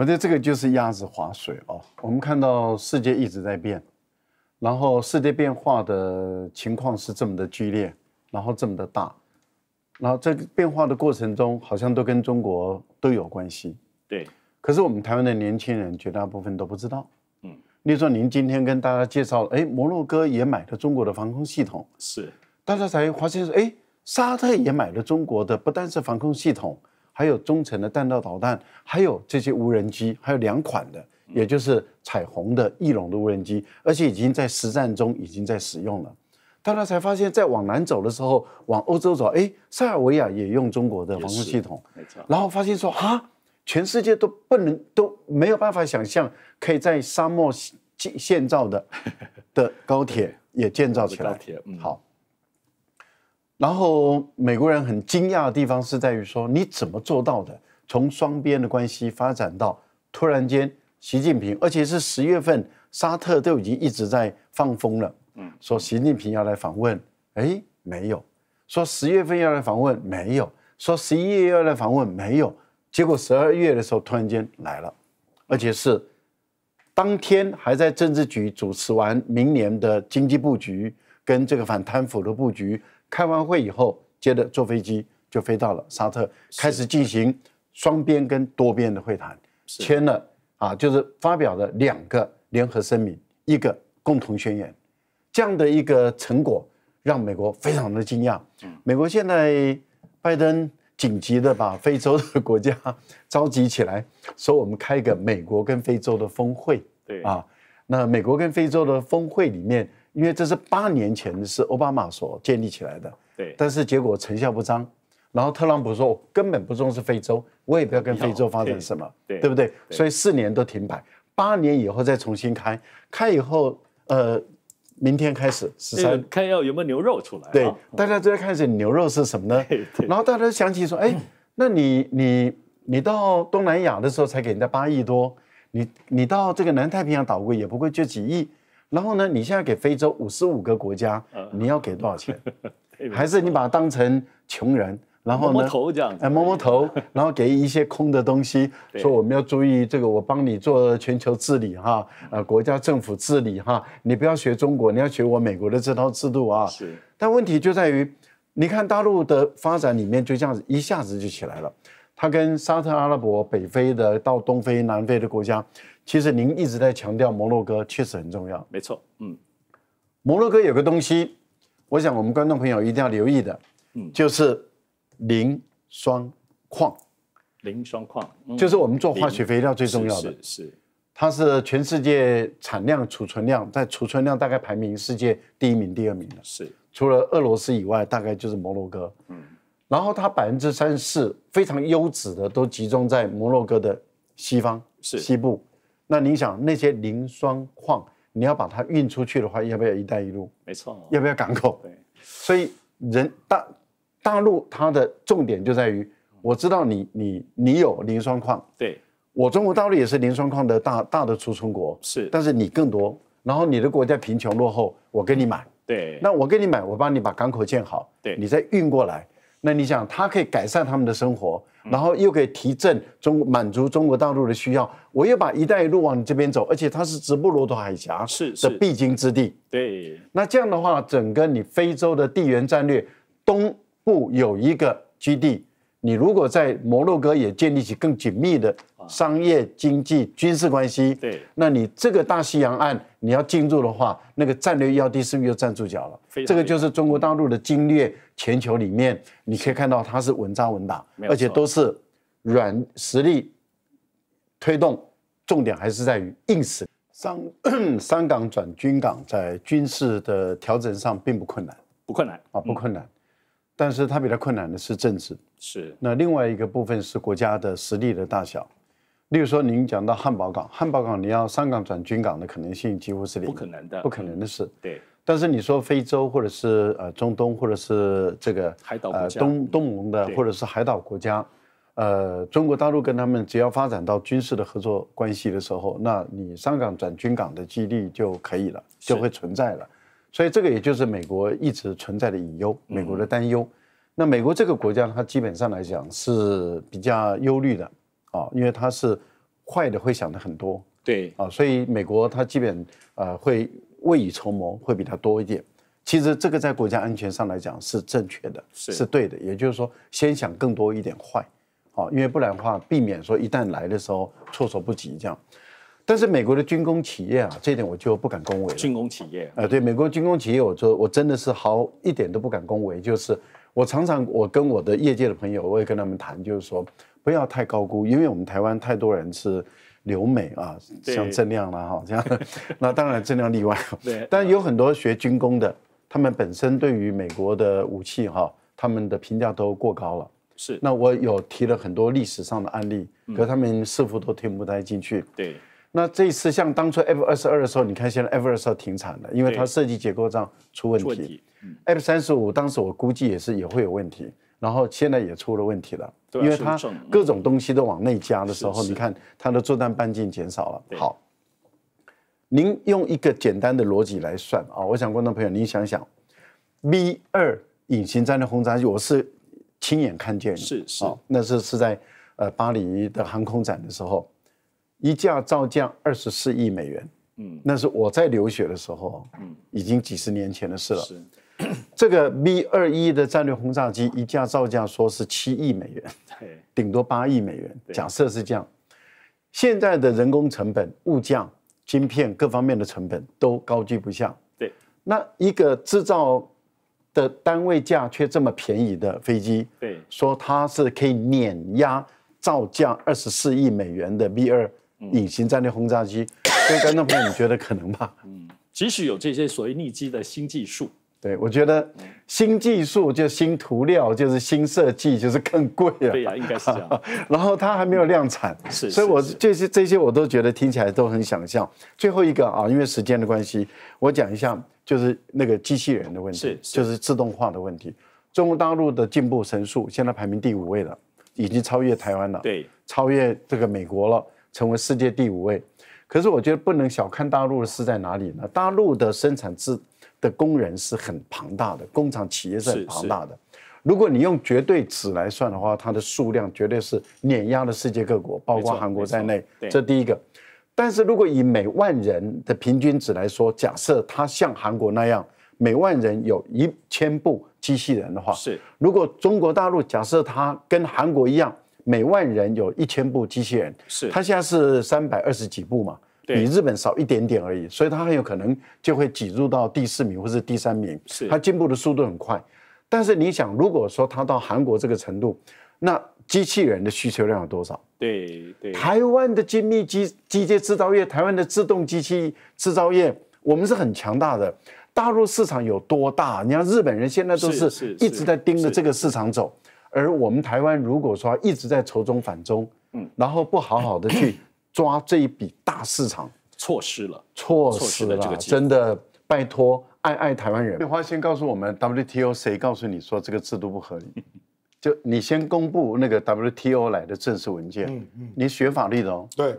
我觉得这个就是鸭子划水哦。我们看到世界一直在变，然后世界变化的情况是这么的剧烈，然后这么的大，然后在变化的过程中，好像都跟中国都有关系。对。可是我们台湾的年轻人绝大部分都不知道。嗯。例如说您今天跟大家介绍，哎，摩洛哥也买了中国的防空系统。是。大家才发现说，哎，沙特也买了中国的，不但是防空系统。还有中程的弹道导弹，还有这些无人机，还有两款的，也就是彩虹的、翼龙的无人机，而且已经在实战中已经在使用了。大家才发现，在往南走的时候，往欧洲走，哎，塞尔维亚也用中国的防空系统，没错。然后发现说啊，全世界都不能都没有办法想象，可以在沙漠建建造的 的高铁也建造起来。高铁，嗯，好。然后美国人很惊讶的地方是在于说你怎么做到的？从双边的关系发展到突然间，习近平，而且是十月份，沙特都已经一直在放风了，嗯，说习近平要来访问，哎，没有；说十月份要来访问，没有；说十一月要来访问，没有。结果十二月的时候突然间来了，而且是当天还在政治局主持完明年的经济布局跟这个反贪腐的布局。开完会以后，接着坐飞机就飞到了沙特，开始进行双边跟多边的会谈，签了啊，就是发表了两个联合声明，一个共同宣言，这样的一个成果让美国非常的惊讶。美国现在拜登紧急的把非洲的国家召集起来，说我们开个美国跟非洲的峰会。对啊，那美国跟非洲的峰会里面。因为这是八年前是奥巴马所建立起来的，对。但是结果成效不彰，然后特朗普说：“我根本不重视非洲，我也不要跟非洲发展什么，对不对？”所以四年都停摆，八年以后再重新开，开以后呃，明天开始十三，看要有没有牛肉出来。对，大家都在开始牛肉是什么呢？然后大家想起说：“哎，那你你你到东南亚的时候才给人家八亿多，你你到这个南太平洋岛国也不过就几亿。”然后呢？你现在给非洲五十五个国家，你要给多少钱？还是你把它当成穷人，然后呢？摸摸头这样子，哎，摸摸头，然后给一些空的东西，说我们要注意这个，我帮你做全球治理哈，啊，国家政府治理哈，你不要学中国，你要学我美国的这套制度啊。是。但问题就在于，你看大陆的发展里面就这样子一下子就起来了，他跟沙特阿拉伯、北非的到东非、南非的国家。其实您一直在强调摩洛哥确实很重要，没错。嗯，摩洛哥有个东西，我想我们观众朋友一定要留意的，嗯，就是磷酸矿。磷酸矿就是我们做化学肥料最重要的，是是。它是全世界产量、储存量在储存量大概排名世界第一名、第二名的，是除了俄罗斯以外，大概就是摩洛哥。嗯，然后它百分之三十四非常优质的都集中在摩洛哥的西方、是西部。那你想那些磷酸矿，你要把它运出去的话，要不要“一带一路”？没错，要不要港口？对，所以人大大陆它的重点就在于，我知道你你你有磷酸矿，对我中国大陆也是磷酸矿的大大的储存国，是，但是你更多，然后你的国家贫穷落后，我给你买，对，那我给你买，我帮你把港口建好，对你再运过来，那你想，它可以改善他们的生活。然后又可以提振中满足中国大陆的需要，我又把一带一路往你这边走，而且它是直布罗陀海峡是的必经之地。对，那这样的话，整个你非洲的地缘战略东部有一个基地，你如果在摩洛哥也建立起更紧密的商业、经济、军事关系，对，那你这个大西洋岸。你要进入的话，那个战略要地是不是又站住脚了？这个就是中国大陆的经略全球里面，你可以看到它是稳扎稳打，而且都是软实力推动，重点还是在于硬实。商商 港转军港在军事的调整上并不困难，不困难啊，不困难。但是它比较困难的是政治，是。那另外一个部分是国家的实力的大小。例如说，您讲到汉堡港，汉堡港你要上港转军港的可能性几乎是零，不可能的，不可能的事。对。但是你说非洲或者是呃中东或者是这个海岛东东盟的或者是海岛国家，呃，中国大陆跟他们只要发展到军事的合作关系的时候，那你上港转军港的几率就可以了，就会存在了。所以这个也就是美国一直存在的隐忧，美国的担忧。那美国这个国家，它基本上来讲是比较忧虑的。啊，因为它是坏的，会想的很多，对啊，所以美国他基本呃会未雨绸缪，会比它多一点。其实这个在国家安全上来讲是正确的，是对的。也就是说，先想更多一点坏，啊，因为不然的话，避免说一旦来的时候措手不及这样。但是美国的军工企业啊，这点我就不敢恭维。军工企业，呃，对美国军工企业，我就我真的是毫一点都不敢恭维，就是。我常常我跟我的业界的朋友，我也跟他们谈，就是说不要太高估，因为我们台湾太多人是留美啊，像郑亮啦哈，这 样，那当然郑亮例外，对，但有很多学军工的，他们本身对于美国的武器哈，他们的评价都过高了，是。那我有提了很多历史上的案例，可他们似乎都听不太进去，对。那这一次像当初 F 二十二的时候，你看现在 F 二十二停产了，因为它设计结构上出问题。F 三十五当时我估计也是也会有问题，然后现在也出了问题了，因为它各种东西都往内加的时候，你看它的作战半径减少了。好，您用一个简单的逻辑来算啊，我想观众朋友，您想想，B 二隐形战略轰炸机，我是亲眼看见的，是是，那是是在呃巴黎的航空展的时候。一架造价二十四亿美元，嗯，那是我在留学的时候，嗯，已经几十年前的事了。是，这个 B 二一的战略轰炸机一架造价说是七亿美元，顶多八亿美元，假设是这样，现在的人工成本、物价、晶片各方面的成本都高居不下。对，那一个制造的单位价却这么便宜的飞机，对，说它是可以碾压造价二十四亿美元的 B 二。隐形战略轰炸机，所以观众朋友，你觉得可能吗？嗯，即使有这些所谓匿机的新技术，对我觉得新技术就新涂料，就是新设计，就是更贵了。对呀，应该是样。然后它还没有量产，是。所以我这些这些我都觉得听起来都很想象。最后一个啊，因为时间的关系，我讲一下就是那个机器人的问题，就是自动化的问题。中国大陆的进步神速，现在排名第五位了，已经超越台湾了，对，超越这个美国了。成为世界第五位，可是我觉得不能小看大陆是在哪里呢？大陆的生产制的工人是很庞大的，工厂企业是很庞大的。如果你用绝对值来算的话，它的数量绝对是碾压了世界各国，包括韩国在内。这第一个，但是如果以每万人的平均值来说，假设它像韩国那样，每万人有一千部机器人的话，是。如果中国大陆假设它跟韩国一样。每万人有一千部机器人，是它现在是三百二十几部嘛，比日本少一点点而已，所以它很有可能就会挤入到第四名或者第三名。是它进步的速度很快，但是你想，如果说它到韩国这个程度，那机器人的需求量有多少？对对，台湾的精密机机械制造业，台湾的自动机器制造业，我们是很强大的。大陆市场有多大？你看日本人现在都是一直在盯着这个市场走。而我们台湾如果说一直在仇中反中，嗯，然后不好好的去 抓这一笔大市场，错失了，错失了这个机会，真的拜托，爱爱台湾人。梅花先告诉我们，WTO 谁告诉你说这个制度不合理？就你先公布那个 WTO 来的正式文件。嗯嗯。你学法律的？哦，对。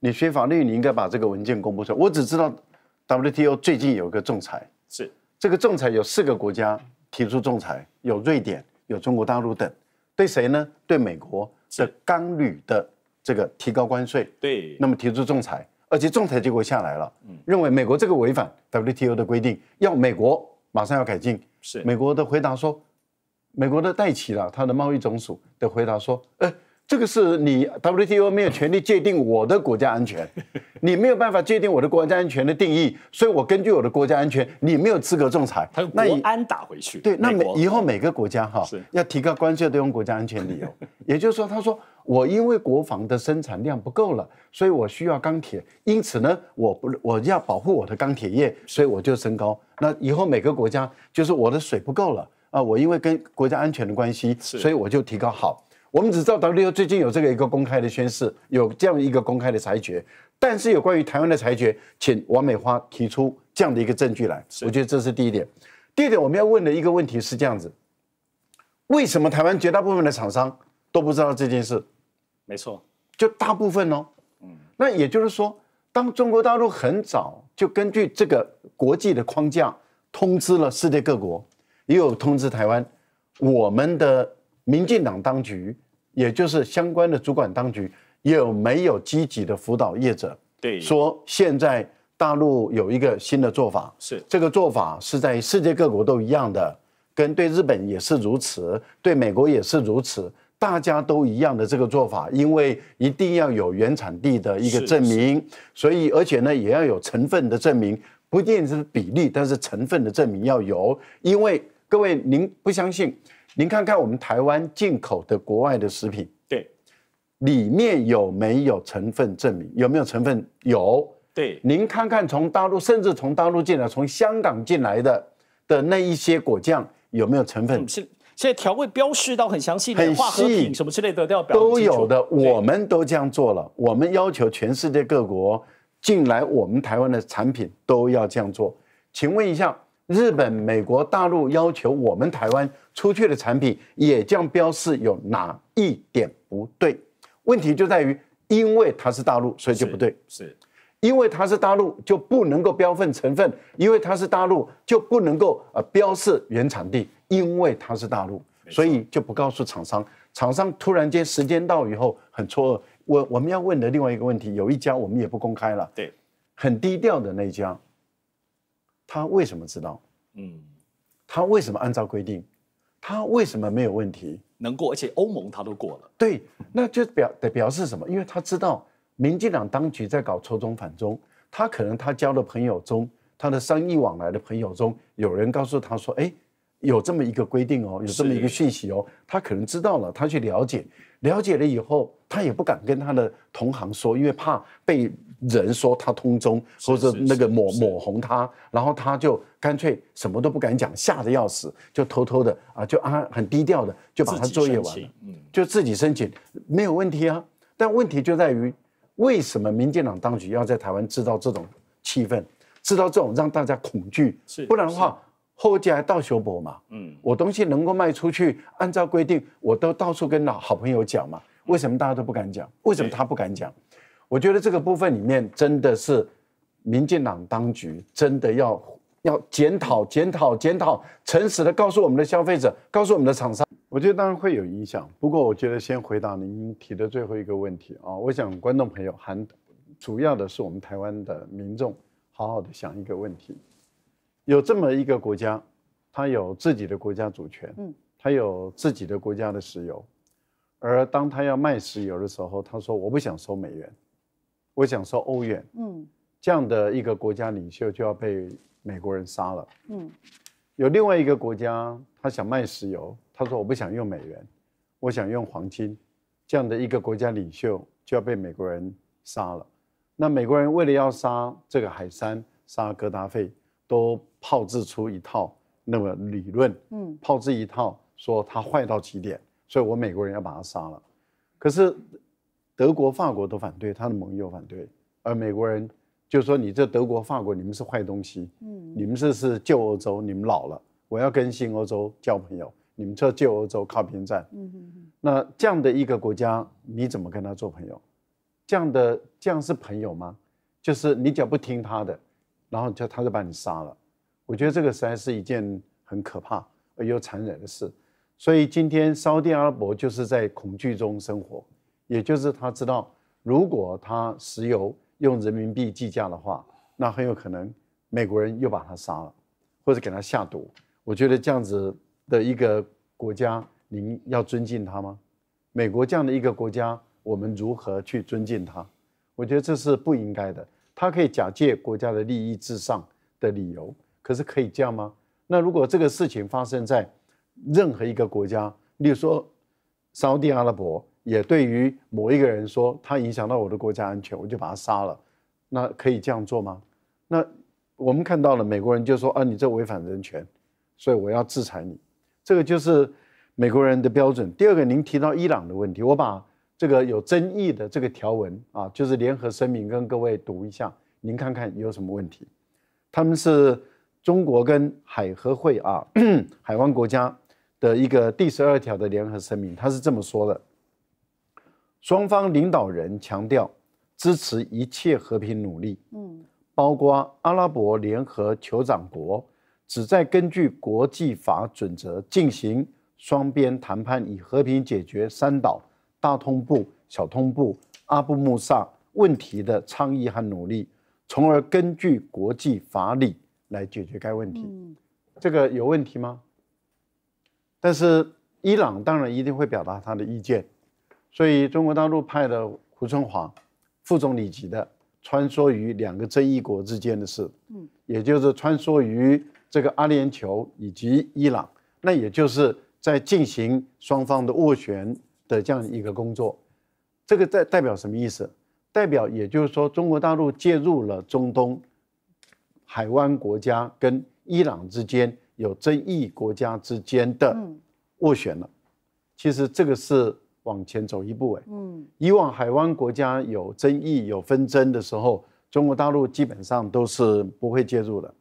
你学法律，你应该把这个文件公布出来。我只知道 WTO 最近有个仲裁，是这个仲裁有四个国家提出仲裁，有瑞典。有中国大陆等，对谁呢？对美国的钢铝的这个提高关税，对，那么提出仲裁，而且仲裁结果下来了，认为美国这个违反 WTO 的规定，要美国马上要改进。是美国的回答说，美国的代齐了，他的贸易总署的回答说，哎。这个是你 WTO 没有权利界定我的国家安全，你没有办法界定我的国家安全的定义，所以我根据我的国家安全，你没有资格仲裁。他用国安打回去。对，那以后每个国家哈要提高关税都用国家安全理由。也就是说，他说我因为国防的生产量不够了，所以我需要钢铁，因此呢，我不我要保护我的钢铁业，所以我就升高。那以后每个国家就是我的水不够了啊，我因为跟国家安全的关系，所以我就提高好。我们只知道 W 最近有这个一个公开的宣誓，有这样一个公开的裁决，但是有关于台湾的裁决，请王美花提出这样的一个证据来。我觉得这是第一点。第二点，我们要问的一个问题是这样子：为什么台湾绝大部分的厂商都不知道这件事？没错，就大部分哦。嗯，那也就是说，当中国大陆很早就根据这个国际的框架通知了世界各国，有通知台湾，我们的民进党当局。也就是相关的主管当局有没有积极的辅导业者？对，说现在大陆有一个新的做法，是这个做法是在世界各国都一样的，跟对日本也是如此，对美国也是如此，大家都一样的这个做法，因为一定要有原产地的一个证明，所以而且呢也要有成分的证明，不一定是比例，但是成分的证明要有，因为各位您不相信。您看看我们台湾进口的国外的食品，对，里面有没有成分证明？有没有成分？有。对，您看看从大陆，甚至从大陆进来、从香港进来的的那一些果酱，有没有成分？现现在调味标示到很详细的，很细，什么之类的都要都有的，我们都这样做了。我们要求全世界各国进来我们台湾的产品都要这样做。请问一下。日本、美国大陆要求我们台湾出去的产品也将标示，有哪一点不对？问题就在于，因为它是大陆，所以就不对。是，因为它是大陆，就不能够标份成分；因为它是大陆，就不能够呃标示原产地；因为它是大陆，所以就不告诉厂商。厂商突然间时间到以后很错愕。我我们要问的另外一个问题，有一家我们也不公开了，对，很低调的那一家。他为什么知道？嗯，他为什么按照规定？他为什么没有问题能过？而且欧盟他都过了。对，那就表得表示什么？因为他知道民进党当局在搞抽中反中，他可能他交的朋友中，他的商议往来的朋友中，有人告诉他说：“哎，有这么一个规定哦，有这么一个讯息哦。”他可能知道了，他去了解，了解了以后，他也不敢跟他的同行说，因为怕被。人说他通中，或者那个抹抹红他，然后他就干脆什么都不敢讲，吓得要死，就偷偷的啊，就啊很低调的就把他作业完了，就自己申请没有问题啊。但问题就在于，为什么民进党当局要在台湾制造这种气氛，制造这种让大家恐惧？是，不然的话后街倒修博嘛，嗯，我东西能够卖出去，按照规定我都到处跟老好朋友讲嘛。为什么大家都不敢讲？为什么他不敢讲？我觉得这个部分里面真的是民进党当局真的要要检讨、检讨、检讨，诚实的告诉我们的消费者，告诉我们的厂商。我觉得当然会有影响。不过，我觉得先回答您提的最后一个问题啊。我想观众朋友很主要的是我们台湾的民众好好的想一个问题：有这么一个国家，它有自己的国家主权，嗯，它有自己的国家的石油，而当他要卖石油的时候，他说我不想收美元。我想说，欧元，嗯，这样的一个国家领袖就要被美国人杀了，嗯，有另外一个国家，他想卖石油，他说我不想用美元，我想用黄金，这样的一个国家领袖就要被美国人杀了。那美国人为了要杀这个海山，杀格达费，都炮制出一套那么理论，嗯，炮制一套说他坏到极点，所以我美国人要把他杀了。可是。德国、法国都反对，他的盟友反对，而美国人就说：“你这德国、法国，你们是坏东西，嗯，你们这是旧欧洲，你们老了，我要跟新欧洲交朋友，你们这旧欧洲靠边站。”嗯嗯那这样的一个国家，你怎么跟他做朋友？这样的这样是朋友吗？就是你只要不听他的，然后就他就把你杀了。我觉得这个实在是一件很可怕而又残忍的事。所以今天烧店阿伯就是在恐惧中生活。也就是他知道，如果他石油用人民币计价的话，那很有可能美国人又把他杀了，或者给他下毒。我觉得这样子的一个国家，您要尊敬他吗？美国这样的一个国家，我们如何去尊敬他？我觉得这是不应该的。他可以假借国家的利益至上的理由，可是可以这样吗？那如果这个事情发生在任何一个国家，例如说沙地阿拉伯。也对于某一个人说他影响到我的国家安全，我就把他杀了，那可以这样做吗？那我们看到了美国人就说啊，你这违反人权，所以我要制裁你。这个就是美国人的标准。第二个，您提到伊朗的问题，我把这个有争议的这个条文啊，就是联合声明跟各位读一下，您看看有什么问题。他们是中国跟海合会啊 海湾国家的一个第十二条的联合声明，他是这么说的。双方领导人强调支持一切和平努力，嗯，包括阿拉伯联合酋长国旨在根据国际法准则进行双边谈判，以和平解决三岛、大通布、小通布、阿布穆萨问题的倡议和努力，从而根据国际法理来解决该问题。嗯，这个有问题吗？但是伊朗当然一定会表达他的意见。所以，中国大陆派的胡春华，副总理级的穿梭于两个争议国之间的事，嗯，也就是穿梭于这个阿联酋以及伊朗，那也就是在进行双方的斡旋的这样一个工作。这个代代表什么意思？代表也就是说，中国大陆介入了中东海湾国家跟伊朗之间有争议国家之间的斡旋了。其实这个是。往前走一步，哎，嗯，以往海湾国家有争议、有纷争的时候，中国大陆基本上都是不会介入的。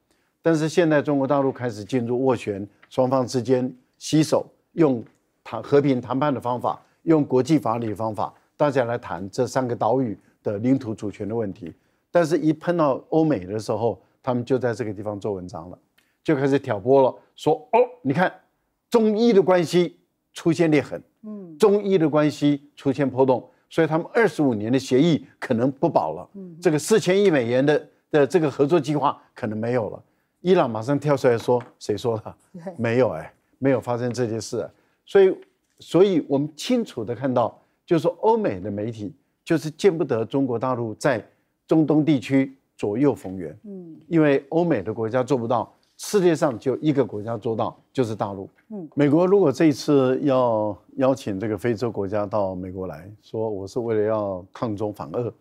但是现在中国大陆开始进入斡旋，双方之间携手，用谈和平谈判的方法，用国际法理方法，大家来谈这三个岛屿的领土主权的问题。但是，一碰到欧美的时候，他们就在这个地方做文章了，就开始挑拨了，说：“哦，你看，中伊的关系出现裂痕。”嗯，中伊的关系出现波动，所以他们二十五年的协议可能不保了。嗯，这个四千亿美元的的这个合作计划可能没有了。伊朗马上跳出来说：“谁说的？没有哎，没有发生这件事。”所以，所以我们清楚的看到，就是说欧美的媒体就是见不得中国大陆在中东地区左右逢源。嗯，因为欧美的国家做不到。世界上就一个国家做到，就是大陆。嗯，美国如果这一次要邀请这个非洲国家到美国来说，我是为了要抗中反俄，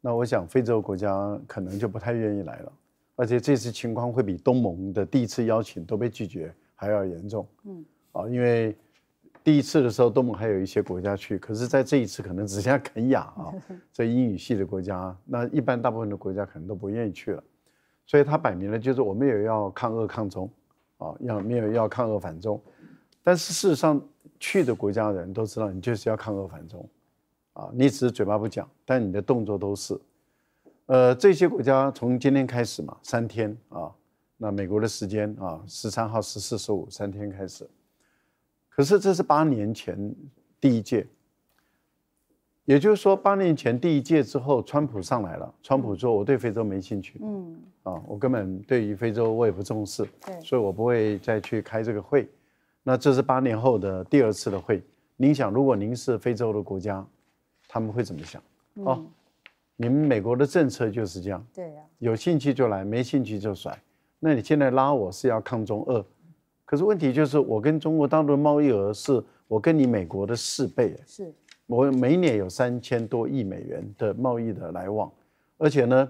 那我想非洲国家可能就不太愿意来了。而且这次情况会比东盟的第一次邀请都被拒绝还要严重。嗯，啊，因为第一次的时候东盟还有一些国家去，可是在这一次可能只剩下肯亚啊，这英语系的国家，那一般大部分的国家可能都不愿意去了。所以他摆明了就是我们也要抗俄抗中，啊，要没有要抗俄反中，但是事实上去的国家人都知道你就是要抗俄反中，啊，你只是嘴巴不讲，但你的动作都是，呃，这些国家从今天开始嘛，三天啊，那美国的时间啊，十三号、十四、十五，三天开始，可是这是八年前第一届。也就是说，八年前第一届之后，川普上来了。川普说：“我对非洲没兴趣。”嗯，啊，我根本对于非洲我也不重视，对，所以我不会再去开这个会。那这是八年后的第二次的会。您想，如果您是非洲的国家，他们会怎么想？哦，你们美国的政策就是这样。对啊，有兴趣就来，没兴趣就甩。那你现在拉我是要抗中二？可是问题就是，我跟中国大陆的贸易额是我跟你美国的四倍。是。我每年有三千多亿美元的贸易的来往，而且呢，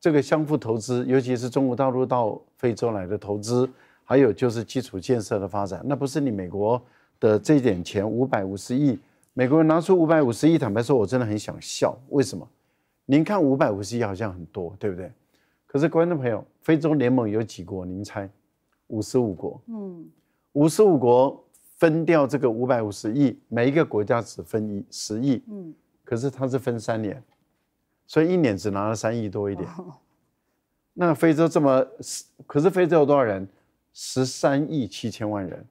这个相互投资，尤其是中国大陆到非洲来的投资，还有就是基础建设的发展，那不是你美国的这点钱五百五十亿，美国人拿出五百五十亿，坦白说，我真的很想笑。为什么？您看五百五十亿好像很多，对不对？可是观众朋友，非洲联盟有几国？您猜？五十五国。嗯，五十五国。分掉这个五百五十亿，每一个国家只分一十亿，嗯，可是它是分三年，所以一年只拿了三亿多一点。那非洲这么，可是非洲有多少人？十三亿七千万人，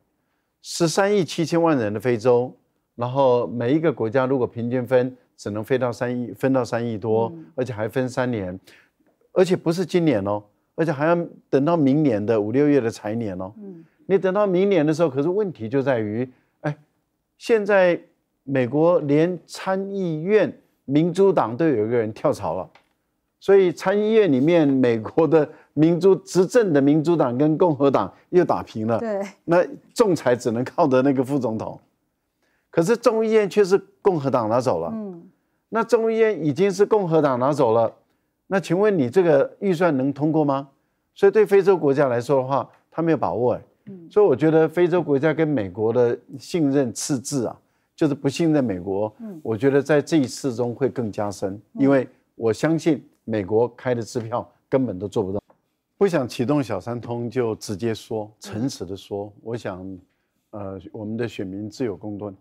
十三亿七千万人的非洲，然后每一个国家如果平均分，只能分到三亿，分到三亿多，而且还分三年，而且不是今年哦，而且还要等到明年的五六月的财年哦。你等到明年的时候，可是问题就在于，哎，现在美国连参议院民主党都有一个人跳槽了，所以参议院里面美国的民主执政的民主党跟共和党又打平了。对，那仲裁只能靠的那个副总统，可是众议院却是共和党拿走了。嗯，那众议院已经是共和党拿走了，那请问你这个预算能通过吗？所以对非洲国家来说的话，他没有把握哎。所以我觉得非洲国家跟美国的信任赤字啊，就是不信任美国。嗯，我觉得在这一次中会更加深，因为我相信美国开的支票根本都做不到。不想启动小三通就直接说，诚实的说，我想，呃，我们的选民自有公断。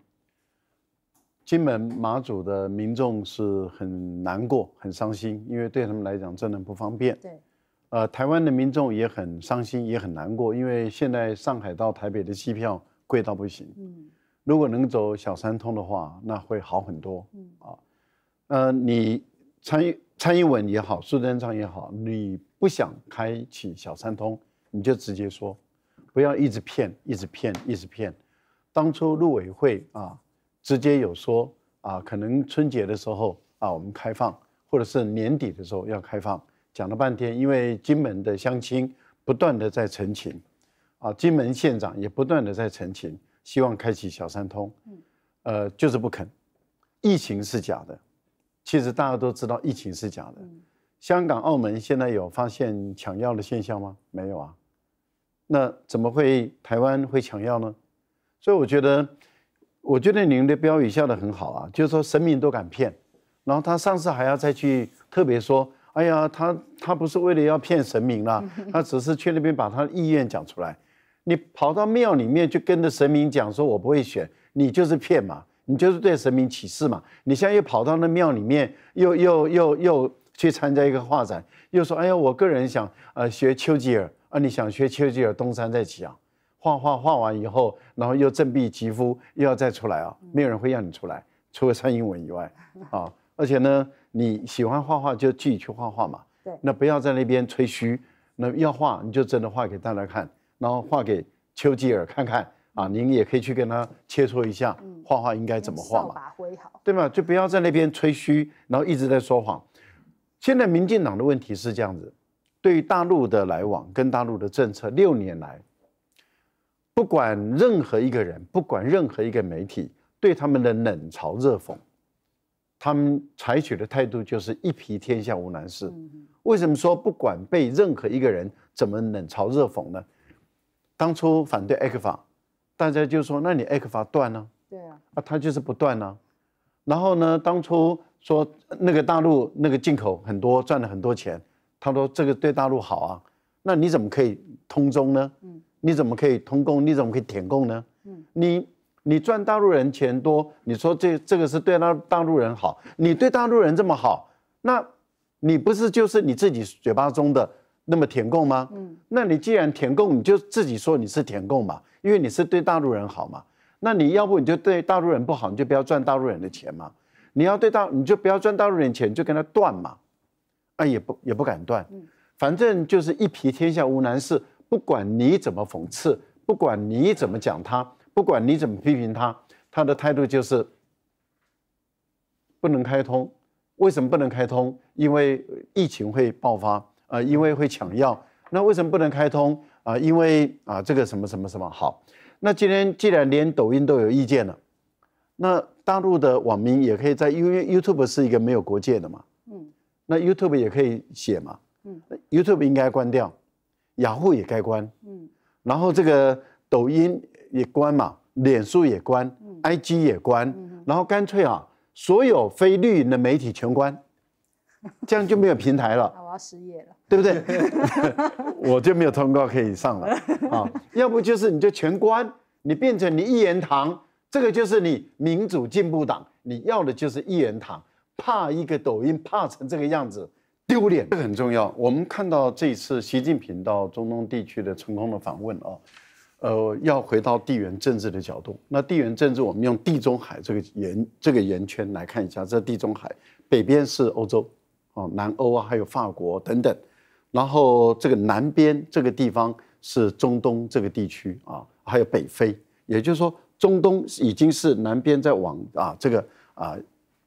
金门马祖的民众是很难过、很伤心，因为对他们来讲真的不方便。对。呃，台湾的民众也很伤心，也很难过，因为现在上海到台北的机票贵到不行。嗯，如果能走小三通的话，那会好很多。嗯啊，呃，你参参议文也好，苏贞昌也好，你不想开启小三通，你就直接说，不要一直骗，一直骗，一直骗。当初陆委会啊，直接有说啊，可能春节的时候啊，我们开放，或者是年底的时候要开放。讲了半天，因为金门的乡亲不断的在澄清，啊，金门县长也不断的在澄清，希望开启小三通，呃，就是不肯。疫情是假的，其实大家都知道疫情是假的。香港、澳门现在有发现抢药的现象吗？没有啊。那怎么会台湾会抢药呢？所以我觉得，我觉得您的标语笑得很好啊，就是说神明都敢骗，然后他上次还要再去特别说。哎呀，他他不是为了要骗神明啦，他只是去那边把他的意愿讲出来。你跑到庙里面去跟着神明讲说，我不会选，你就是骗嘛，你就是对神明起誓嘛。你现在又跑到那庙里面，又又又又去参加一个画展，又说，哎呀，我个人想呃学丘吉尔啊，你想学丘吉尔东山再起啊，画画画完以后，然后又振臂疾呼，又要再出来啊，没有人会让你出来，除了蔡英文以外啊，而且呢。你喜欢画画就自己去画画嘛，对，那不要在那边吹嘘，那要画你就真的画给大家看，然后画给丘吉尔看看啊，您也可以去跟他切磋一下画画应该怎么画嘛，对嘛，就不要在那边吹嘘，然后一直在说谎。现在民进党的问题是这样子，对于大陆的来往跟大陆的政策，六年来不管任何一个人，不管任何一个媒体对他们的冷嘲热讽。他们采取的态度就是一皮天下无难事。为什么说不管被任何一个人怎么冷嘲热讽呢？当初反对艾克法，大家就说：那你艾克法断呢？对啊。啊，他就是不断呢。然后呢，当初说那个大陆那个进口很多，赚了很多钱，他说这个对大陆好啊。那你怎么可以通中呢？嗯。你怎么可以通共？你怎么可以舔共呢？嗯。你。你赚大陆人钱多，你说这这个是对大大陆人好，你对大陆人这么好，那你不是就是你自己嘴巴中的那么填供吗？嗯，那你既然填供，你就自己说你是填供嘛，因为你是对大陆人好嘛。那你要不你就对大陆人不好，你就不要赚大陆人的钱嘛。你要对大你就不要赚大陆人钱，就跟他断嘛。啊，也不也不敢断，反正就是一皮天下无难事，不管你怎么讽刺，不管你怎么讲他。不管你怎么批评他，他的态度就是不能开通。为什么不能开通？因为疫情会爆发啊，因为会抢药。那为什么不能开通啊？因为啊，这个什么什么什么好。那今天既然连抖音都有意见了，那大陆的网民也可以在因为 YouTube 是一个没有国界的嘛？嗯。那 YouTube 也可以写嘛？嗯。YouTube 应该关掉，雅虎也该关。嗯。然后这个抖音。也关嘛，脸书也关，IG 也关，然后干脆啊，所有非绿营的媒体全关，这样就没有平台了。我要失业了，对不对？我就没有通告可以上了啊！要不就是你就全关，你变成你一言堂，这个就是你民主进步党你要的就是一言堂。怕一个抖音，怕成这个样子丢脸，这个很重要。我们看到这次习近平到中东地区的成功的访问啊。呃，要回到地缘政治的角度，那地缘政治我们用地中海这个圆这个圆圈来看一下，在地中海北边是欧洲，哦，南欧啊，还有法国等等，然后这个南边这个地方是中东这个地区啊，还有北非，也就是说中东已经是南边在往啊这个啊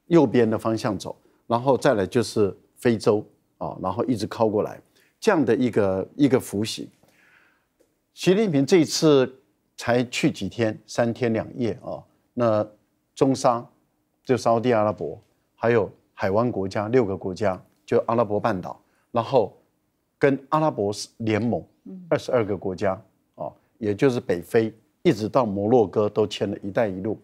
右边的方向走，然后再来就是非洲啊，然后一直靠过来这样的一个一个弧形。习近平这次才去几天，三天两夜啊。那中沙就沙地阿拉伯，还有海湾国家六个国家，就阿拉伯半岛，然后跟阿拉伯联盟二十二个国家啊，也就是北非一直到摩洛哥都签了一带一路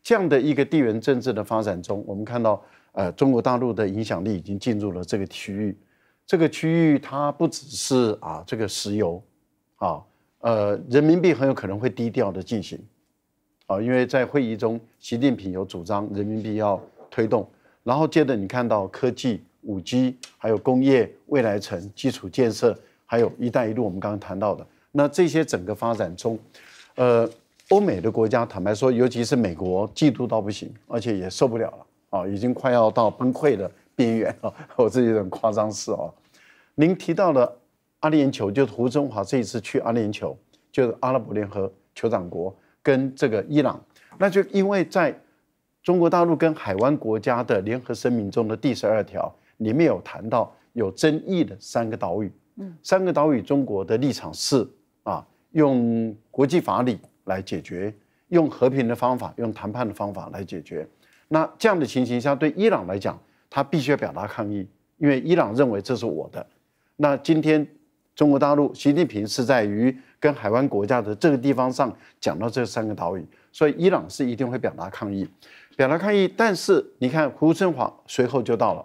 这样的一个地缘政治的发展中，我们看到呃中国大陆的影响力已经进入了这个区域，这个区域它不只是啊这个石油啊。呃，人民币很有可能会低调的进行，啊，因为在会议中，习近平有主张人民币要推动，然后接着你看到科技、五 G，还有工业、未来城、基础建设，还有“一带一路”，我们刚刚谈到的，那这些整个发展中，呃，欧美的国家坦白说，尤其是美国，嫉妒到不行，而且也受不了了，啊，已经快要到崩溃的边缘了。我这里点夸张是哦，您提到了。阿联酋就是胡中华这一次去阿联酋，就是阿拉伯联合酋长国跟这个伊朗，那就因为在中国大陆跟海湾国家的联合声明中的第十二条里面有谈到有争议的三个岛屿，嗯，三个岛屿中国的立场是啊，用国际法理来解决，用和平的方法，用谈判的方法来解决。那这样的情形下，对伊朗来讲，他必须要表达抗议，因为伊朗认为这是我的。那今天。中国大陆，习近平是在于跟海湾国家的这个地方上讲到这三个岛屿，所以伊朗是一定会表达抗议，表达抗议。但是你看，胡春华随后就到了，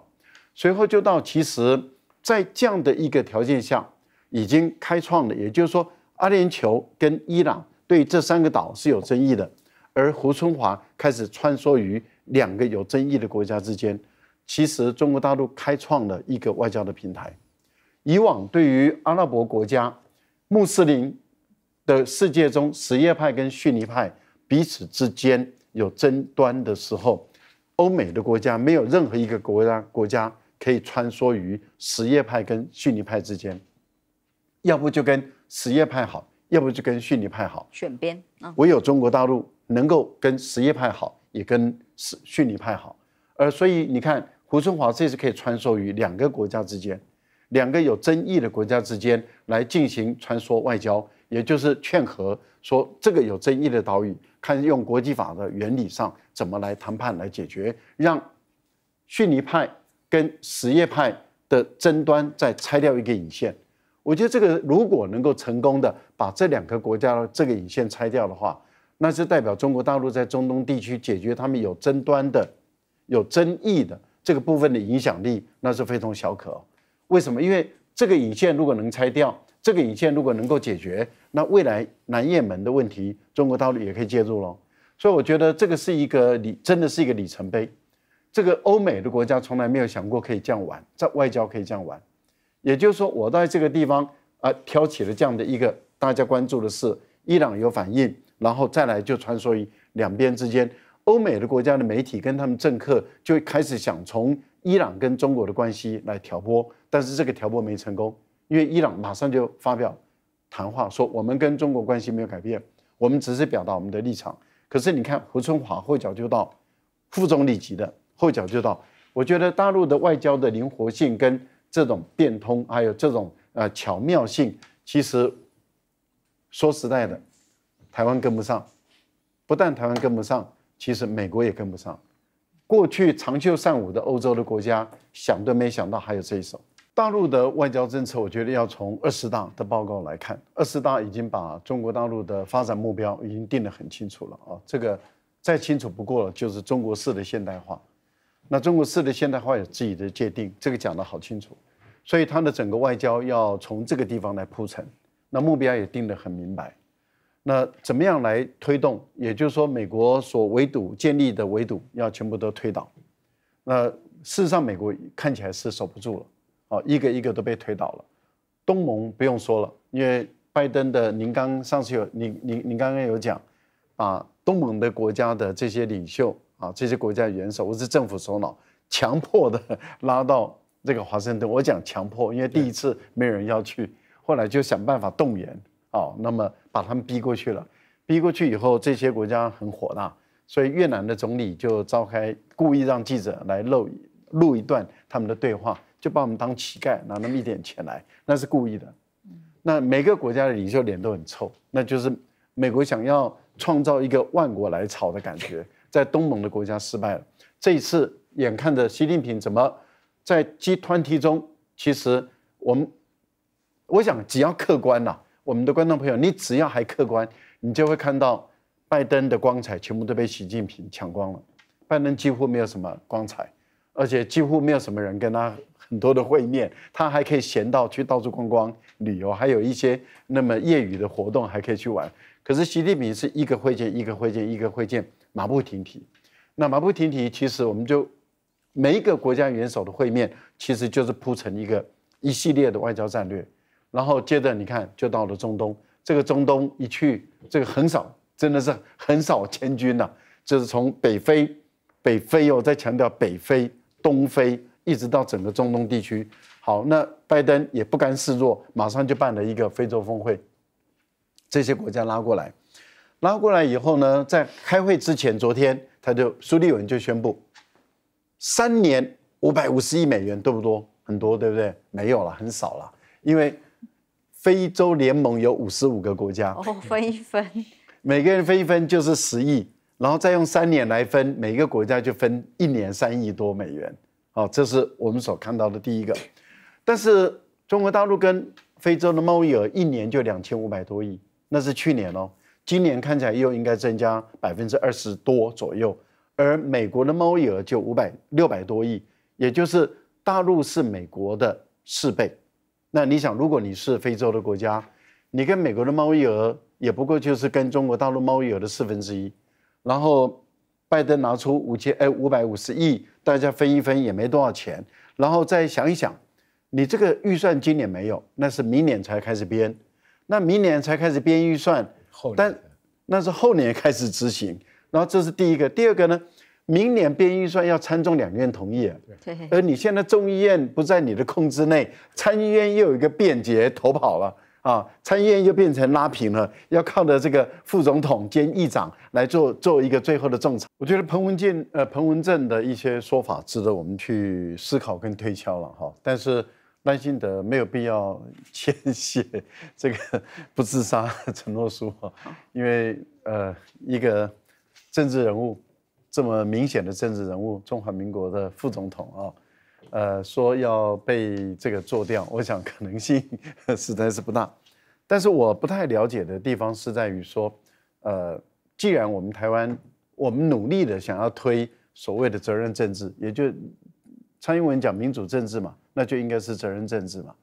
随后就到。其实，在这样的一个条件下，已经开创了，也就是说，阿联酋跟伊朗对这三个岛是有争议的，而胡春华开始穿梭于两个有争议的国家之间，其实中国大陆开创了一个外交的平台。以往对于阿拉伯国家穆斯林的世界中什叶派跟逊尼派彼此之间有争端的时候，欧美的国家没有任何一个国家国家可以穿梭于什叶派跟逊尼派之间，要不就跟什叶派好，要不就跟逊尼派好，选边啊。唯有中国大陆能够跟什叶派好，也跟逊尼派好，而所以你看胡春华这次可以穿梭于两个国家之间。两个有争议的国家之间来进行穿梭外交，也就是劝和，说这个有争议的岛屿，看用国际法的原理上怎么来谈判来解决，让逊尼派跟什叶派的争端再拆掉一个引线。我觉得这个如果能够成功的把这两个国家的这个引线拆掉的话，那是代表中国大陆在中东地区解决他们有争端的、有争议的这个部分的影响力，那是非同小可。为什么？因为这个引线如果能拆掉，这个引线如果能够解决，那未来南也门的问题，中国大陆也可以介入了。所以我觉得这个是一个里，真的是一个里程碑。这个欧美的国家从来没有想过可以这样玩，在外交可以这样玩。也就是说，我在这个地方啊挑起了这样的一个大家关注的事，伊朗有反应，然后再来就穿梭于两边之间。欧美的国家的媒体跟他们政客就开始想从伊朗跟中国的关系来挑拨，但是这个挑拨没成功，因为伊朗马上就发表谈话说我们跟中国关系没有改变，我们只是表达我们的立场。可是你看，胡春华后脚就到副总理级的，后脚就到。我觉得大陆的外交的灵活性跟这种变通，还有这种呃巧妙性，其实说实在的，台湾跟不上，不但台湾跟不上。其实美国也跟不上，过去长袖善舞的欧洲的国家想都没想到还有这一手。大陆的外交政策，我觉得要从二十大的报告来看，二十大已经把中国大陆的发展目标已经定得很清楚了啊，这个再清楚不过了，就是中国式的现代化。那中国式的现代化有自己的界定，这个讲得好清楚，所以它的整个外交要从这个地方来铺陈，那目标也定得很明白。那怎么样来推动？也就是说，美国所围堵建立的围堵要全部都推倒。那事实上，美国看起来是守不住了。哦，一个一个都被推倒了。东盟不用说了，因为拜登的，您刚上次有您您您刚刚有讲啊，东盟的国家的这些领袖啊，这些国家元首，或是政府首脑，强迫的拉到这个华盛顿。我讲强迫，因为第一次没有人要去，后来就想办法动员。哦，那么把他们逼过去了，逼过去以后，这些国家很火大，所以越南的总理就召开，故意让记者来录录一段他们的对话，就把我们当乞丐拿那么一点钱来，那是故意的。那每个国家的领袖脸都很臭，那就是美国想要创造一个万国来朝的感觉，在东盟的国家失败了。这一次眼看着习近平怎么在 G 团体中，其实我们，我想只要客观了。我们的观众朋友，你只要还客观，你就会看到拜登的光彩全部都被习近平抢光了，拜登几乎没有什么光彩，而且几乎没有什么人跟他很多的会面，他还可以闲到去到处逛逛、旅游，还有一些那么业余的活动还可以去玩。可是习近平是一个会见一个会见一个会见，马不停蹄。那马不停蹄，其实我们就每一个国家元首的会面，其实就是铺成一个一系列的外交战略。然后接着你看，就到了中东。这个中东一去，这个横扫真的是横扫千军啊，就是从北非，北非哦，在强调北非、东非，一直到整个中东地区。好，那拜登也不甘示弱，马上就办了一个非洲峰会，这些国家拉过来，拉过来以后呢，在开会之前，昨天他就苏利文就宣布，三年五百五十亿美元，对不多，很多对不对？没有了，很少了，因为。非洲联盟有五十五个国家，哦，分一分，每个人分一分就是十亿，然后再用三年来分，每个国家就分一年三亿多美元。哦，这是我们所看到的第一个。但是中国大陆跟非洲的贸易额一年就两千五百多亿，那是去年哦，今年看起来又应该增加百分之二十多左右。而美国的贸易额就五百六百多亿，也就是大陆是美国的四倍。那你想，如果你是非洲的国家，你跟美国的贸易额也不过就是跟中国大陆贸易额的四分之一，然后拜登拿出五千哎五百五十亿，大家分一分也没多少钱。然后再想一想，你这个预算今年没有，那是明年才开始编，那明年才开始编预算，但那是后年开始执行。然后这是第一个，第二个呢？明年编预算要参众两院同意对，而你现在众议院不在你的控制内，参议院又有一个便捷投跑了啊，参议院又变成拉平了，要靠的这个副总统兼议长来做做一个最后的仲裁。我觉得彭文健呃彭文正的一些说法值得我们去思考跟推敲了哈，但是赖幸德没有必要签写这个不自杀承诺书哈，因为呃一个政治人物。这么明显的政治人物，中华民国的副总统啊，呃，说要被这个做掉，我想可能性 实在是不大。但是我不太了解的地方是在于说，呃，既然我们台湾，我们努力的想要推所谓的责任政治，也就蔡英文讲民主政治嘛，那就应该是责任政治嘛。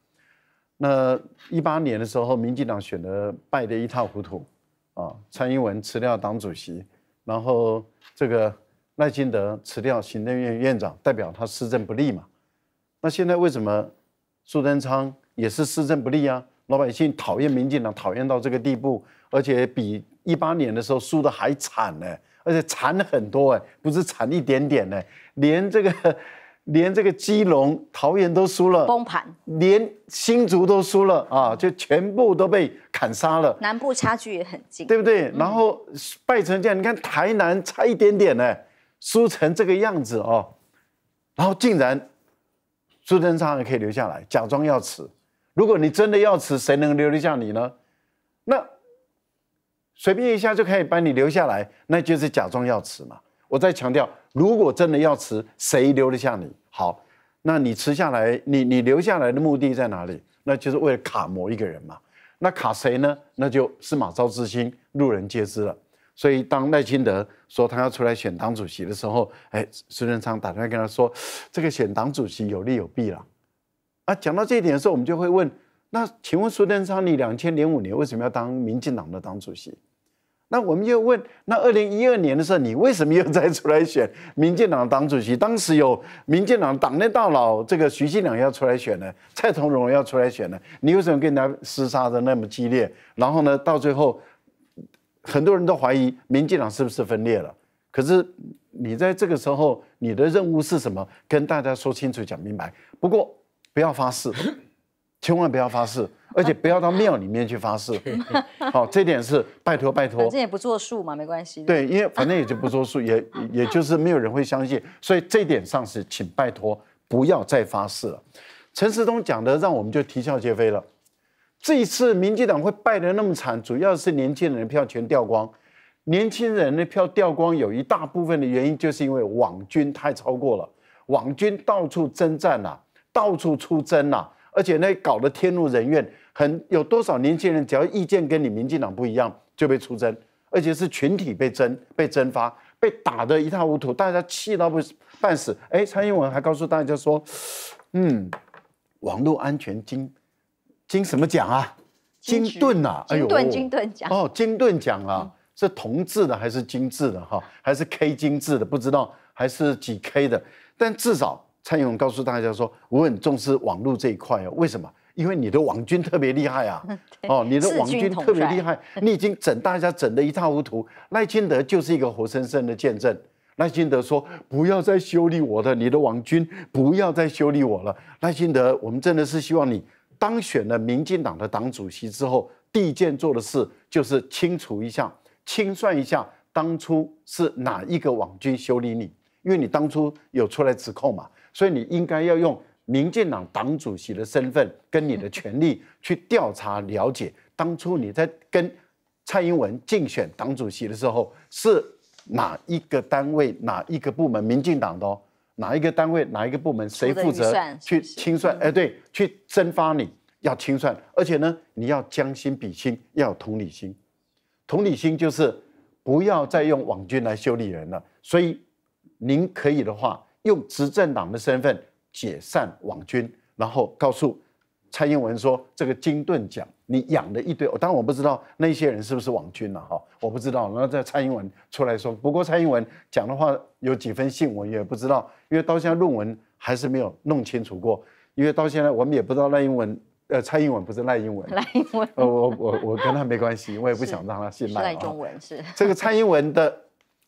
那一八年的时候，民进党选的败得一塌糊涂啊，蔡英文辞掉党主席。然后这个赖清德辞掉行政院院长，代表他施政不利嘛。那现在为什么苏贞昌也是施政不利啊？老百姓讨厌民进党，讨厌到这个地步，而且比一八年的时候输的还惨呢，而且惨很多哎，不是惨一点点呢，连这个。连这个基隆、桃园都输了，崩盘；连新竹都输了啊，就全部都被砍杀了。南部差距也很近，对不对？然后败成这样，你看台南差一点点呢，输成这个样子哦。然后竟然朱贞昌还可以留下来，假装要辞。如果你真的要辞，谁能留得下你呢？那随便一下就可以把你留下来，那就是假装要辞嘛。我再强调，如果真的要辞，谁留得下你？好，那你辞下来，你你留下来的目的在哪里？那就是为了卡某一个人嘛。那卡谁呢？那就司马昭之心，路人皆知了。所以当赖清德说他要出来选党主席的时候，哎，苏贞昌打电话跟他说，这个选党主席有利有弊了。啊，讲到这一点的时候，我们就会问：那请问苏贞昌，你两千零五年为什么要当民进党的党主席？那我们又问，那二零一二年的时候，你为什么又再出来选 民进党党主席？当时有民进党党内大佬，这个徐新良要出来选呢，蔡同荣要出来选呢，你为什么跟人家厮杀的那么激烈？然后呢，到最后很多人都怀疑民进党是不是分裂了？可是你在这个时候，你的任务是什么？跟大家说清楚、讲明白。不过不要发誓。千万不要发誓，而且不要到庙里面去发誓。好，这点是拜托拜托。反正也不作数嘛，没关系。对，因为反正也就不作数，也也就是没有人会相信。所以这点上是，请拜托不要再发誓了。陈时东讲的，让我们就啼笑皆非了。这一次，民进党会败得那么惨，主要是年轻人的票全掉光。年轻人的票掉光，有一大部分的原因，就是因为网军太超过了，网军到处征战呐，到处出征呐。而且那搞得天怒人怨，很有多少年轻人，只要意见跟你民进党不一样，就被出征，而且是群体被征、被征发、被打得一塌糊涂，大家气到半死。哎，蔡英文还告诉大家说：“嗯，网络安全金金什么奖啊？金盾啊？哎呦，金盾金盾奖哦，金盾奖啊，是铜制的还是金制的？哈，还是 K 金制的？不知道还是几 K 的？但至少。”蔡英文告诉大家说：“我很重视网络这一块哦，为什么？因为你的网军特别厉害啊！哦，你的网军特别厉害，你已经整大家整得一塌糊涂。赖清德就是一个活生生的见证。赖清德说：‘不要再修理我的，你的网军不要再修理我了。’赖清德，我们真的是希望你当选了民进党的党主席之后，第一件做的事就是清除一下、清算一下当初是哪一个网军修理你，因为你当初有出来指控嘛。”所以你应该要用民进党党主席的身份跟你的权利去调查了解，当初你在跟蔡英文竞选党主席的时候，是哪一个单位、哪一个部门民进党的？哪一个单位、哪一个部门谁负责去清算？哎，对，去蒸发你要清算，而且呢，你要将心比心，要有同理心。同理心就是不要再用网军来修理人了。所以您可以的话。用执政党的身份解散网军，然后告诉蔡英文说：“这个金盾奖你养了一堆，当然我不知道那些人是不是网军了哈，我不知道。”然后在蔡英文出来说：“不过蔡英文讲的话有几分信，我也不知道，因为到现在论文还是没有弄清楚过，因为到现在我们也不知道赖英文呃，蔡英文不是赖英文，赖英文呃，我我我跟他没关系，我也不想让他信赖中文是这个蔡英文的，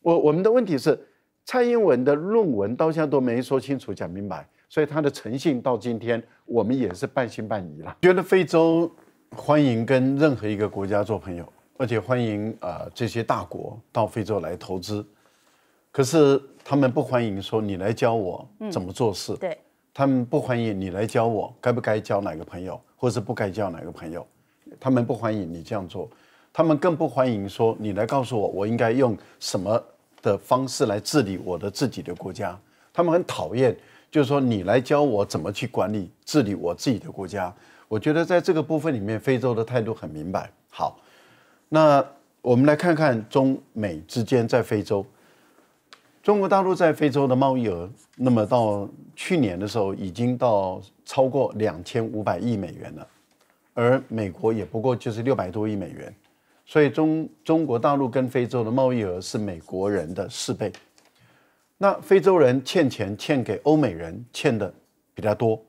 我我们的问题是。”蔡英文的论文到现在都没说清楚、讲明白，所以他的诚信到今天我们也是半信半疑了。觉得非洲欢迎跟任何一个国家做朋友，而且欢迎啊这些大国到非洲来投资，可是他们不欢迎说你来教我怎么做事。对，他们不欢迎你来教我该不该交哪个朋友，或是不该交哪个朋友，他们不欢迎你这样做，他们更不欢迎说你来告诉我我应该用什么。的方式来治理我的自己的国家，他们很讨厌，就是说你来教我怎么去管理治理我自己的国家。我觉得在这个部分里面，非洲的态度很明白。好，那我们来看看中美之间在非洲，中国大陆在非洲的贸易额，那么到去年的时候已经到超过两千五百亿美元了，而美国也不过就是六百多亿美元。所以中中国大陆跟非洲的贸易额是美国人的四倍，那非洲人欠钱欠给欧美人欠的比较多，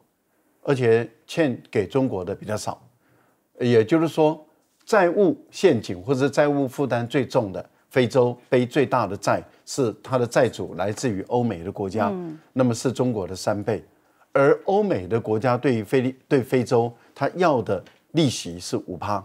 而且欠给中国的比较少，也就是说债务陷阱或者债务负担最重的非洲背最大的债是他的债主来自于欧美的国家，那么是中国的三倍，而欧美的国家对于非对非洲他要的利息是五趴。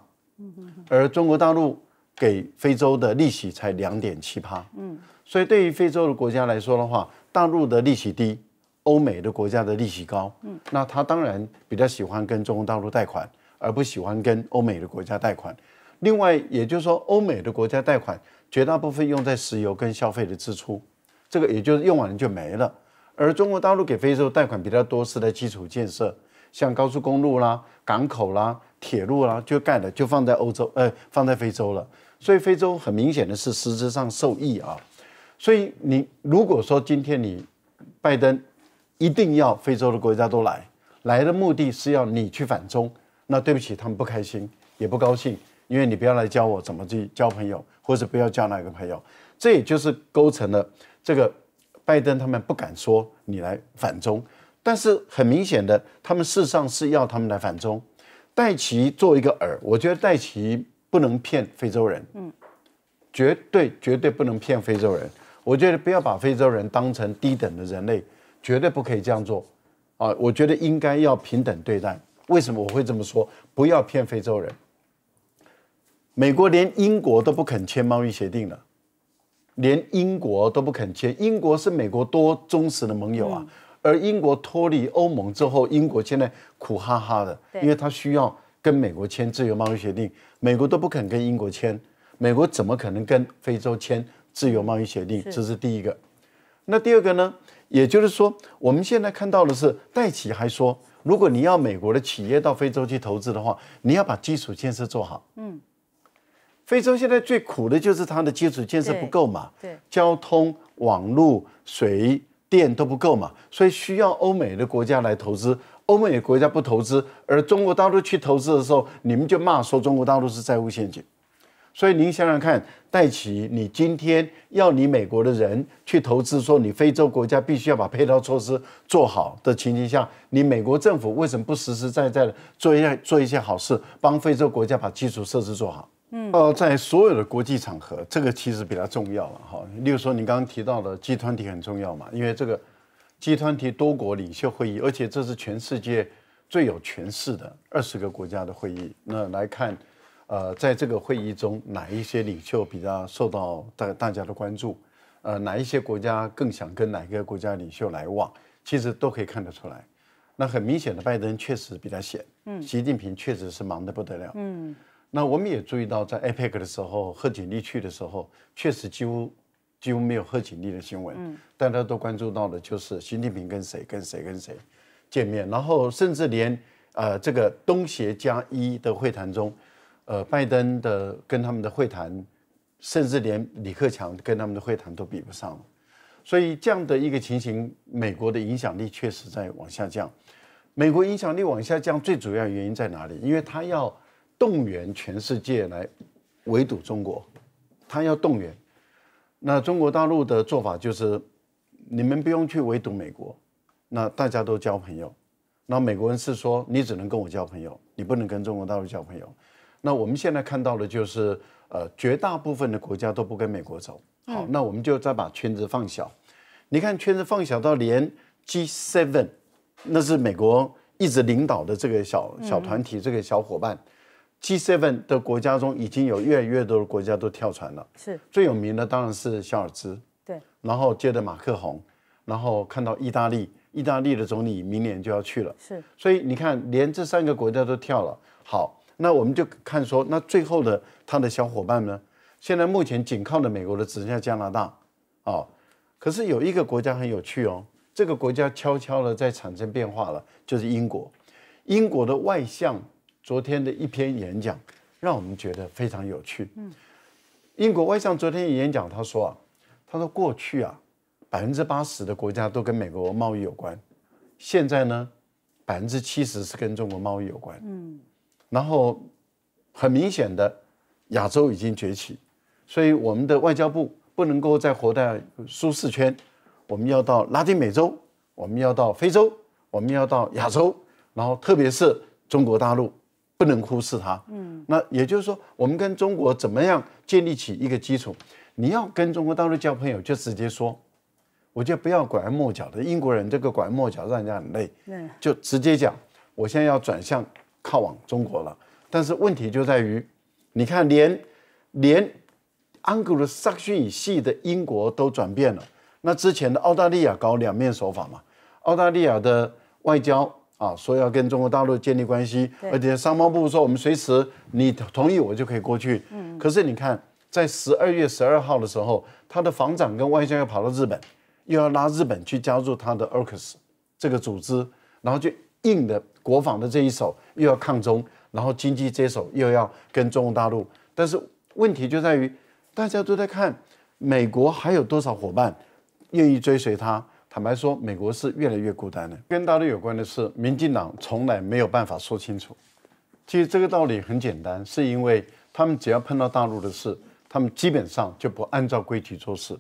而中国大陆给非洲的利息才两点七八，嗯，所以对于非洲的国家来说的话，大陆的利息低，欧美的国家的利息高，嗯，那他当然比较喜欢跟中国大陆贷款，而不喜欢跟欧美的国家贷款。另外，也就是说，欧美的国家贷款绝大部分用在石油跟消费的支出，这个也就是用完了就没了。而中国大陆给非洲贷款比较多是在基础建设，像高速公路啦、港口啦。铁路啦，就盖了，就放在欧洲，呃，放在非洲了。所以非洲很明显的是实质上受益啊。所以你如果说今天你拜登一定要非洲的国家都来，来的目的是要你去反中，那对不起，他们不开心也不高兴，因为你不要来教我怎么去交朋友，或者不要交哪个朋友。这也就是构成了这个拜登他们不敢说你来反中，但是很明显的，他们事实上是要他们来反中。戴奇做一个饵，我觉得戴奇不能骗非洲人，嗯，绝对绝对不能骗非洲人。我觉得不要把非洲人当成低等的人类，绝对不可以这样做。啊，我觉得应该要平等对待。为什么我会这么说？不要骗非洲人。美国连英国都不肯签贸易协定了，连英国都不肯签。英国是美国多忠实的盟友啊。而英国脱离欧盟之后，英国现在苦哈哈的，因为他需要跟美国签自由贸易协定，美国都不肯跟英国签，美国怎么可能跟非洲签自由贸易协定？这是第一个。那第二个呢？也就是说，我们现在看到的是，戴奇还说，如果你要美国的企业到非洲去投资的话，你要把基础建设做好。嗯，非洲现在最苦的就是它的基础建设不够嘛，对，交通、网络、水。电都不够嘛，所以需要欧美的国家来投资。欧美的国家不投资，而中国大陆去投资的时候，你们就骂说中国大陆是债务陷阱。所以您想想看，戴起你今天要你美国的人去投资，说你非洲国家必须要把配套措施做好的情形下，你美国政府为什么不实实在在的做一下做一些好事，帮非洲国家把基础设施做好？嗯，呃，在所有的国际场合，这个其实比较重要了哈。例如说，你刚刚提到的集团体很重要嘛，因为这个集团体多国领袖会议，而且这是全世界最有权势的二十个国家的会议。那来看，呃，在这个会议中，哪一些领袖比较受到大大家的关注？呃，哪一些国家更想跟哪个国家领袖来往？其实都可以看得出来。那很明显的，拜登确实比较闲，嗯，习近平确实是忙得不得了，嗯。那我们也注意到，在 APEC 的时候，贺锦丽去的时候，确实几乎几乎没有贺锦丽的新闻。嗯，大家都关注到的就是习近平跟谁跟谁跟谁见面，然后甚至连呃这个东协加一的会谈中，呃拜登的跟他们的会谈，甚至连李克强跟他们的会谈都比不上了。所以这样的一个情形，美国的影响力确实在往下降。美国影响力往下降，最主要原因在哪里？因为他要。动员全世界来围堵中国，他要动员。那中国大陆的做法就是，你们不用去围堵美国，那大家都交朋友。那美国人是说，你只能跟我交朋友，你不能跟中国大陆交朋友。那我们现在看到的就是，呃，绝大部分的国家都不跟美国走。好，那我们就再把圈子放小。你看，圈子放小到连 G7，那是美国一直领导的这个小小团体，这个小伙伴。g seven 的国家中，已经有越来越多的国家都跳船了。是，最有名的当然是肖尔兹。对，然后接着马克宏，然后看到意大利，意大利的总理明年就要去了。是，所以你看，连这三个国家都跳了。好，那我们就看说，那最后的他的小伙伴呢？现在目前仅靠的美国的只剩下加拿大。哦，可是有一个国家很有趣哦，这个国家悄悄的在产生变化了，就是英国。英国的外相。昨天的一篇演讲让我们觉得非常有趣。嗯，英国外相昨天演讲，他说啊，他说过去啊，百分之八十的国家都跟美国贸易有关，现在呢，百分之七十是跟中国贸易有关。嗯，然后很明显的，亚洲已经崛起，所以我们的外交部不能够再活在舒适圈，我们要到拉丁美洲，我们要到非洲，我们要到亚洲，然后特别是中国大陆。不能忽视它。嗯，那也就是说，我们跟中国怎么样建立起一个基础？你要跟中国大陆交朋友，就直接说，我就不要拐弯抹角的。英国人这个拐弯抹角让人家很累，就直接讲，我现在要转向靠往中国了。但是问题就在于，你看，连连安格鲁克逊系的英国都转变了，那之前的澳大利亚搞两面手法嘛？澳大利亚的外交。啊，说要跟中国大陆建立关系，而且商务部说我们随时你同意我就可以过去。嗯，可是你看，在十二月十二号的时候，他的防长跟外交要跑到日本，又要拉日本去加入他的 ROKUS 这个组织，然后就硬的国防的这一手又要抗中，然后经济接手又要跟中国大陆。但是问题就在于，大家都在看美国还有多少伙伴愿意追随他。坦白说，美国是越来越孤单的。跟大陆有关的事，民进党从来没有办法说清楚。其实这个道理很简单，是因为他们只要碰到大陆的事，他们基本上就不按照规矩做事。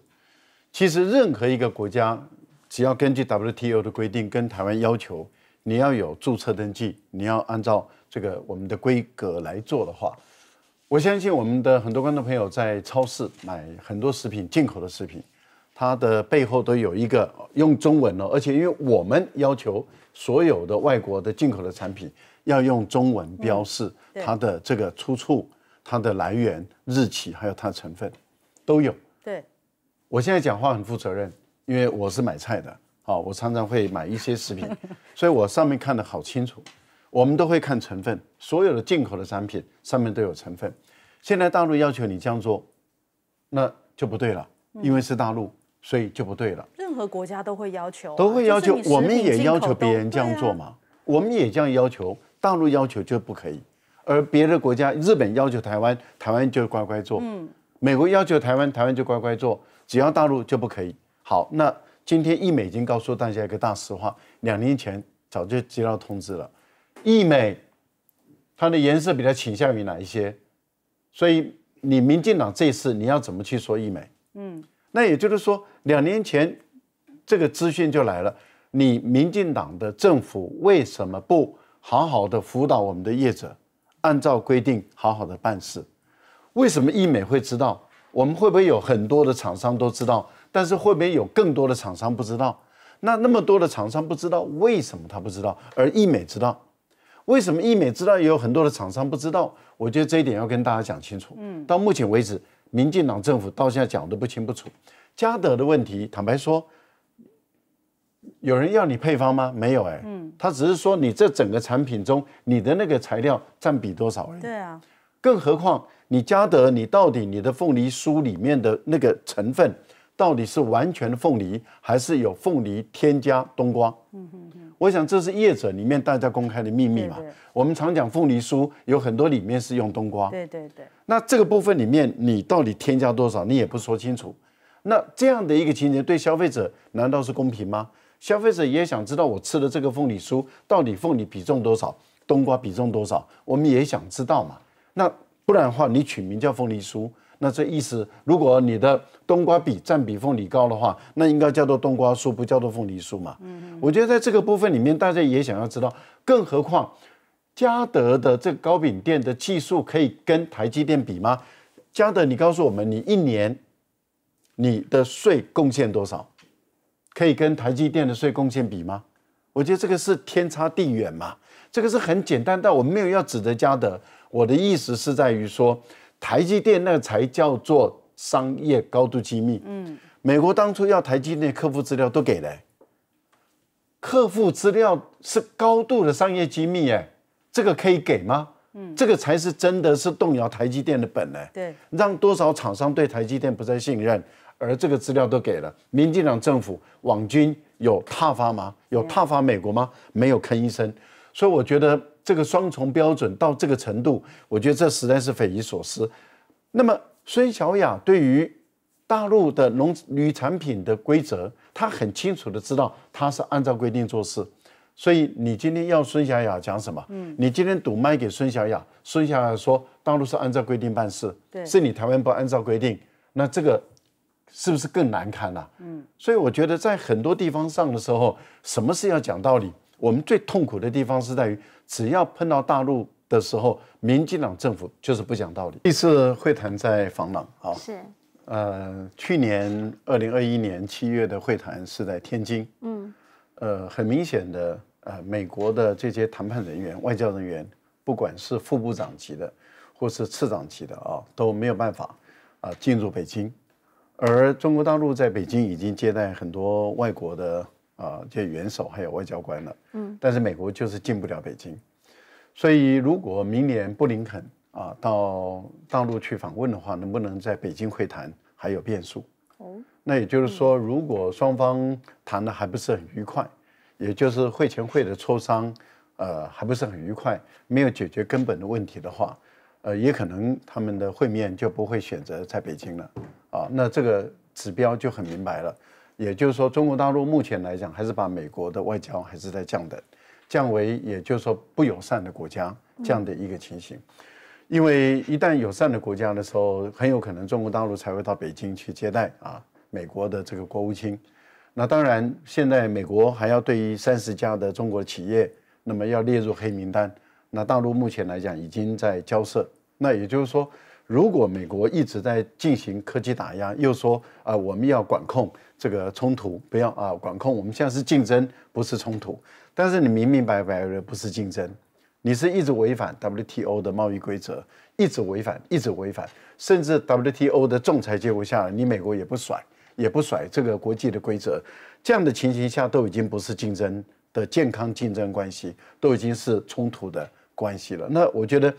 其实任何一个国家，只要根据 WTO 的规定跟台湾要求，你要有注册登记，你要按照这个我们的规格来做的话，我相信我们的很多观众朋友在超市买很多食品，进口的食品。它的背后都有一个用中文哦，而且因为我们要求所有的外国的进口的产品要用中文标示它的这个出处、它的来源、日期，还有它的成分，都有。对，我现在讲话很负责任，因为我是买菜的啊，我常常会买一些食品，所以我上面看的好清楚。我们都会看成分，所有的进口的产品上面都有成分。现在大陆要求你这样做，那就不对了，因为是大陆。所以就不对了。任何国家都会要求，都会要求，我们也要求别人这样做嘛？我们也这样要求，大陆要求就不可以，而别的国家，日本要求台湾，台湾就乖乖做；美国要求台湾，台湾就乖乖做，只要大陆就不可以。好，那今天易美已经告诉大家一个大实话：两年前早就接到通知了，易美它的颜色比较倾向于哪一些？所以你民进党这次你要怎么去说易美？嗯。那也就是说，两年前这个资讯就来了。你民进党的政府为什么不好好的辅导我们的业者，按照规定好好的办事？为什么易美会知道？我们会不会有很多的厂商都知道？但是会不会有更多的厂商不知道？那那么多的厂商不知道，为什么他不知道？而易美知道，为什么易美知道？也有很多的厂商不知道。我觉得这一点要跟大家讲清楚。嗯，到目前为止。民进党政府到现在讲的不清不楚，嘉德的问题，坦白说，有人要你配方吗？没有，哎，嗯，他只是说你这整个产品中，你的那个材料占比多少？已。对啊，更何况你嘉德，你到底你的凤梨酥里面的那个成分，到底是完全的凤梨，还是有凤梨添加冬瓜？嗯我想这是业者里面大家公开的秘密嘛。我们常讲凤梨酥，有很多里面是用冬瓜。对对对。那这个部分里面你到底添加多少，你也不说清楚。那这样的一个情节对消费者难道是公平吗？消费者也想知道我吃的这个凤梨酥到底凤梨比重多少，冬瓜比重多少，我们也想知道嘛。那不然的话，你取名叫凤梨酥。那这意思，如果你的冬瓜比占比凤梨高的话，那应该叫做冬瓜树，不叫做凤梨树嘛。嗯，我觉得在这个部分里面，大家也想要知道。更何况，嘉德的这个糕饼店的技术可以跟台积电比吗？嘉德，你告诉我们，你一年你的税贡献多少，可以跟台积电的税贡献比吗？我觉得这个是天差地远嘛。这个是很简单，但我没有要指责嘉德。我的意思是在于说。台积电那个才叫做商业高度机密。嗯，美国当初要台积电客户资料都给了，客户资料是高度的商业机密，哎，这个可以给吗？嗯，这个才是真的是动摇台积电的本呢。对，让多少厂商对台积电不再信任，而这个资料都给了，民进党政府网军有踏发吗？有踏发美国吗？没有吭一声，所以我觉得。这个双重标准到这个程度，我觉得这实在是匪夷所思。那么孙小雅对于大陆的农渔产品的规则，他很清楚的知道他是按照规定做事。所以你今天要孙小雅讲什么？嗯，你今天赌卖给孙小雅，孙小雅说大陆是按照规定办事，是你台湾不按照规定，那这个是不是更难堪了？嗯，所以我觉得在很多地方上的时候，什么是要讲道理。我们最痛苦的地方是在于，只要碰到大陆的时候，民进党政府就是不讲道理。第一次会谈在防朗啊，是，呃，去年二零二一年七月的会谈是在天津，嗯，呃，很明显的，呃，美国的这些谈判人员、外交人员，不管是副部长级的，或是次长级的啊，都没有办法啊进入北京，而中国大陆在北京已经接待很多外国的。啊，这元首还有外交官了，嗯，但是美国就是进不了北京，所以如果明年布林肯啊到大陆去访问的话，能不能在北京会谈还有变数。哦，那也就是说，如果双方谈的还不是很愉快，也就是会前会的磋商，呃，还不是很愉快，没有解决根本的问题的话，呃，也可能他们的会面就不会选择在北京了。啊，那这个指标就很明白了。也就是说，中国大陆目前来讲，还是把美国的外交还是在降等、降为，也就是说不友善的国家这样的一个情形。因为一旦友善的国家的时候，很有可能中国大陆才会到北京去接待啊，美国的这个国务卿。那当然，现在美国还要对于三十家的中国企业，那么要列入黑名单。那大陆目前来讲已经在交涉，那也就是说。如果美国一直在进行科技打压，又说啊我们要管控这个冲突，不要啊管控，我们现在是竞争，不是冲突。但是你明明白白的不是竞争，你是一直违反 WTO 的贸易规则，一直违反，一直违反，甚至 WTO 的仲裁结果下来，你美国也不甩，也不甩这个国际的规则。这样的情形下，都已经不是竞争的健康竞争关系，都已经是冲突的关系了。那我觉得，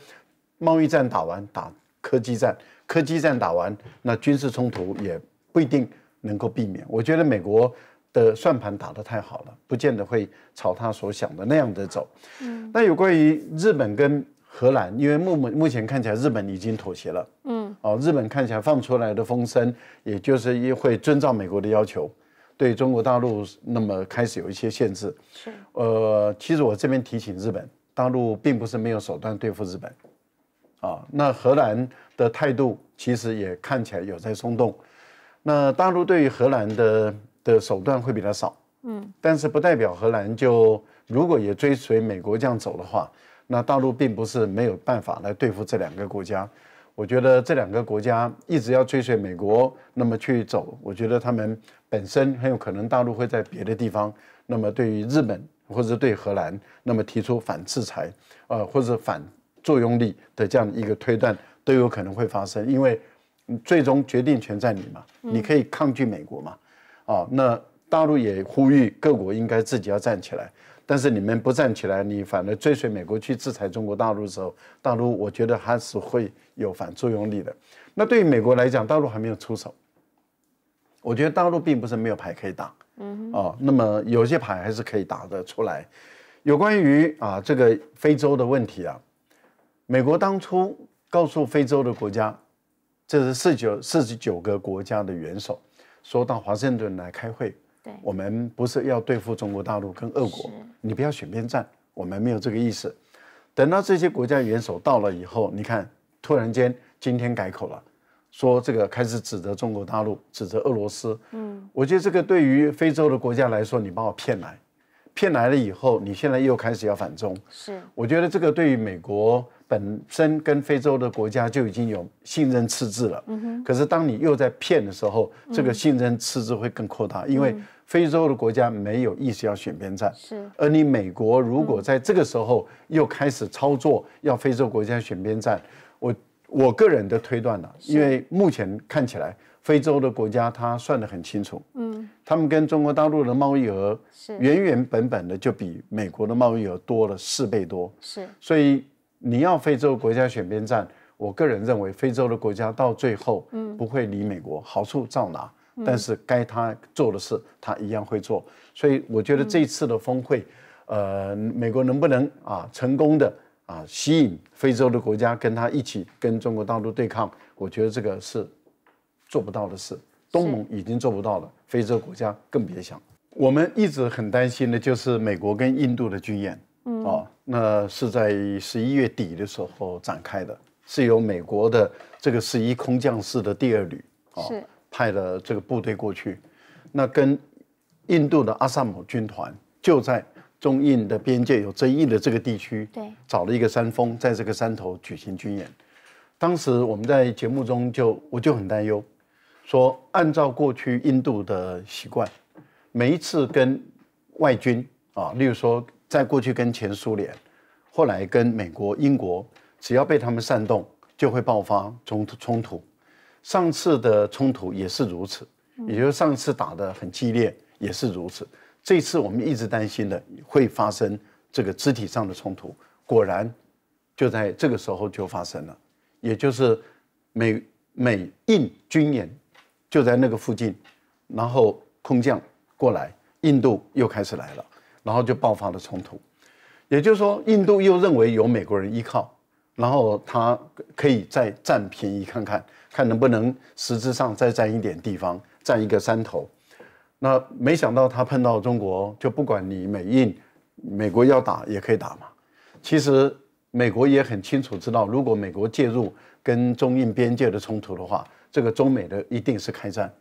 贸易战打完打。科技战，科技战打完，那军事冲突也不一定能够避免。我觉得美国的算盘打得太好了，不见得会朝他所想的那样的走。嗯，那有关于日本跟荷兰，因为目目目前看起来日本已经妥协了。嗯，哦，日本看起来放出来的风声，也就是也会遵照美国的要求，对中国大陆那么开始有一些限制。是，呃，其实我这边提醒日本，大陆并不是没有手段对付日本。啊，那荷兰的态度其实也看起来有在松动，那大陆对于荷兰的的手段会比较少，嗯，但是不代表荷兰就如果也追随美国这样走的话，那大陆并不是没有办法来对付这两个国家。我觉得这两个国家一直要追随美国那么去走，我觉得他们本身很有可能大陆会在别的地方，那么对于日本或者对荷兰那么提出反制裁，呃，或者反。作用力的这样一个推断都有可能会发生，因为最终决定权在你嘛，你可以抗拒美国嘛，啊，那大陆也呼吁各国应该自己要站起来，但是你们不站起来，你反而追随美国去制裁中国大陆的时候，大陆我觉得还是会有反作用力的。那对于美国来讲，大陆还没有出手，我觉得大陆并不是没有牌可以打，嗯，啊，那么有些牌还是可以打得出来。有关于啊这个非洲的问题啊。美国当初告诉非洲的国家，这是四九四十九个国家的元首，说到华盛顿来开会。对，我们不是要对付中国大陆跟俄国，你不要选边站，我们没有这个意思。等到这些国家元首到了以后，你看，突然间今天改口了，说这个开始指责中国大陆，指责俄罗斯。嗯，我觉得这个对于非洲的国家来说，你把我骗来，骗来了以后，你现在又开始要反中。是，我觉得这个对于美国。本身跟非洲的国家就已经有信任赤字了，嗯可是当你又在骗的时候，这个信任赤字会更扩大，因为非洲的国家没有意识要选边站，是。而你美国如果在这个时候又开始操作，要非洲国家选边站，我我个人的推断呢，因为目前看起来非洲的国家他算得很清楚，嗯，他们跟中国大陆的贸易额是原原本本的就比美国的贸易额多了四倍多，是。所以。你要非洲国家选边站，我个人认为非洲的国家到最后不会离美国好处照拿，但是该他做的事他一样会做，所以我觉得这次的峰会，呃，美国能不能啊成功的啊吸引非洲的国家跟他一起跟中国大陆对抗？我觉得这个是做不到的事，东盟已经做不到了，非洲国家更别想。我们一直很担心的就是美国跟印度的军演，啊。那是在十一月底的时候展开的，是由美国的这个十一空降师的第二旅啊派的这个部队过去，那跟印度的阿萨姆军团就在中印的边界有争议的这个地区，对，找了一个山峰，在这个山头举行军演。当时我们在节目中就我就很担忧，说按照过去印度的习惯，每一次跟外军啊，例如说。在过去跟前苏联，后来跟美国、英国，只要被他们煽动，就会爆发冲突冲突。上次的冲突也是如此，也就是上次打的很激烈也是如此。这次我们一直担心的会发生这个肢体上的冲突，果然就在这个时候就发生了，也就是美美印军演就在那个附近，然后空降过来，印度又开始来了。然后就爆发了冲突，也就是说，印度又认为有美国人依靠，然后他可以再占便宜看看，看能不能实质上再占一点地方，占一个山头。那没想到他碰到中国，就不管你美印，美国要打也可以打嘛。其实美国也很清楚知道，如果美国介入跟中印边界的冲突的话，这个中美的一定是开战。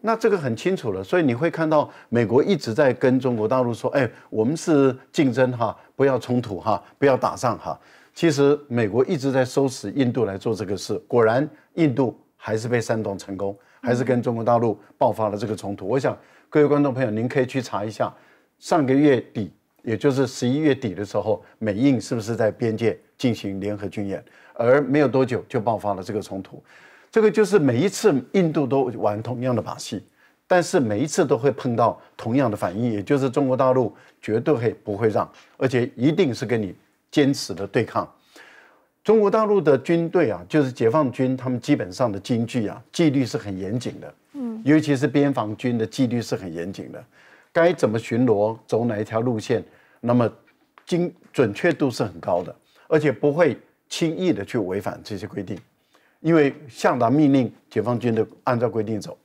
那这个很清楚了，所以你会看到美国一直在跟中国大陆说：“哎，我们是竞争哈，不要冲突哈，不要打仗哈。”其实美国一直在收拾印度来做这个事。果然，印度还是被煽动成功，还是跟中国大陆爆发了这个冲突。我想，各位观众朋友，您可以去查一下，上个月底，也就是十一月底的时候，美印是不是在边界进行联合军演，而没有多久就爆发了这个冲突。这个就是每一次印度都玩同样的把戏，但是每一次都会碰到同样的反应，也就是中国大陆绝对会不会让，而且一定是跟你坚持的对抗。中国大陆的军队啊，就是解放军，他们基本上的军纪啊，纪律是很严谨的，嗯，尤其是边防军的纪律是很严谨的，该怎么巡逻，走哪一条路线，那么精准确度是很高的，而且不会轻易的去违反这些规定。因为向导命令，解放军的按照规定走，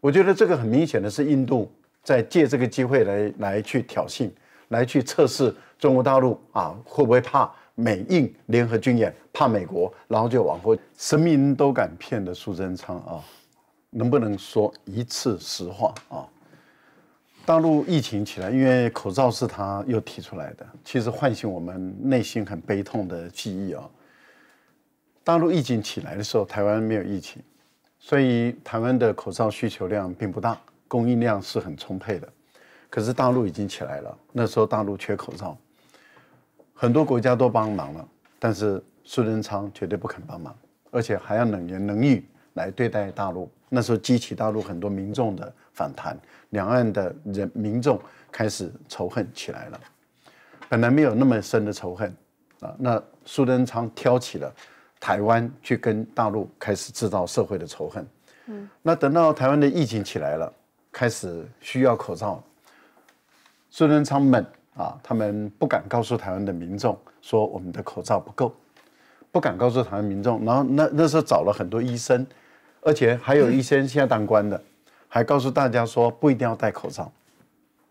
我觉得这个很明显的是印度在借这个机会来来去挑衅，来去测试中国大陆啊会不会怕美印联合军演，怕美国，然后就往后神明都敢骗的苏贞昌啊，能不能说一次实话啊？大陆疫情起来，因为口罩是他又提出来的，其实唤醒我们内心很悲痛的记忆啊。大陆疫情起来的时候，台湾没有疫情，所以台湾的口罩需求量并不大，供应量是很充沛的。可是大陆已经起来了，那时候大陆缺口罩，很多国家都帮忙了，但是苏贞昌绝对不肯帮忙，而且还要冷言冷语来对待大陆。那时候激起大陆很多民众的反弹，两岸的人民众开始仇恨起来了。本来没有那么深的仇恨啊，那苏贞昌挑起了。台湾去跟大陆开始制造社会的仇恨，嗯，那等到台湾的疫情起来了，开始需要口罩，孙仁昌们啊，他们不敢告诉台湾的民众说我们的口罩不够，不敢告诉台湾民众。然后那那时候找了很多医生，而且还有医生现在当官的，还告诉大家说不一定要戴口罩。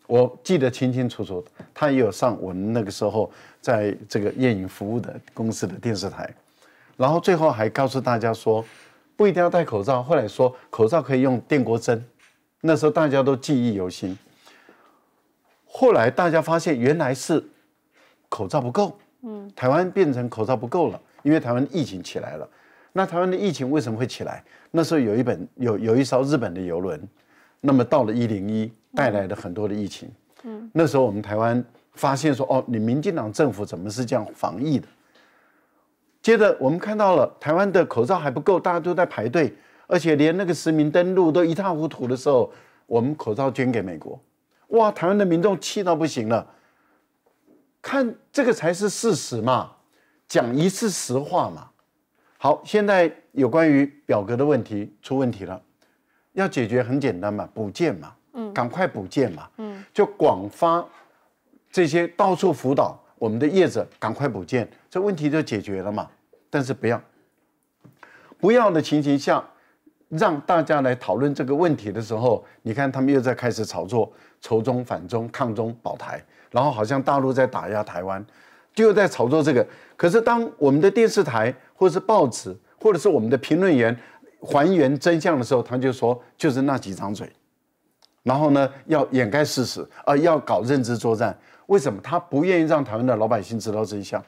我记得清清楚楚，他也有上我们那个时候在这个夜影服务的公司的电视台。然后最后还告诉大家说，不一定要戴口罩。后来说口罩可以用电锅蒸，那时候大家都记忆犹新。后来大家发现原来是口罩不够，嗯，台湾变成口罩不够了，因为台湾疫情起来了。那台湾的疫情为什么会起来？那时候有一本有有一艘日本的游轮，那么到了一零一，带来了很多的疫情，嗯，那时候我们台湾发现说，哦，你民进党政府怎么是这样防疫的？接着，我们看到了台湾的口罩还不够，大家都在排队，而且连那个实名登录都一塌糊涂的时候，我们口罩捐给美国，哇！台湾的民众气到不行了。看这个才是事实嘛，讲一次实话嘛。好，现在有关于表格的问题出问题了，要解决很简单嘛，补件嘛，嗯，赶快补件嘛，嗯，就广发这些到处辅导。我们的业者赶快补建，这问题就解决了嘛？但是不要，不要的情形下，让大家来讨论这个问题的时候，你看他们又在开始炒作，仇中、反中、抗中、保台，然后好像大陆在打压台湾，就在炒作这个。可是当我们的电视台或是报纸或者是我们的评论员还原真相的时候，他就说就是那几张嘴，然后呢要掩盖事实，呃要搞认知作战。为什么他不愿意让台湾的老百姓知道真相？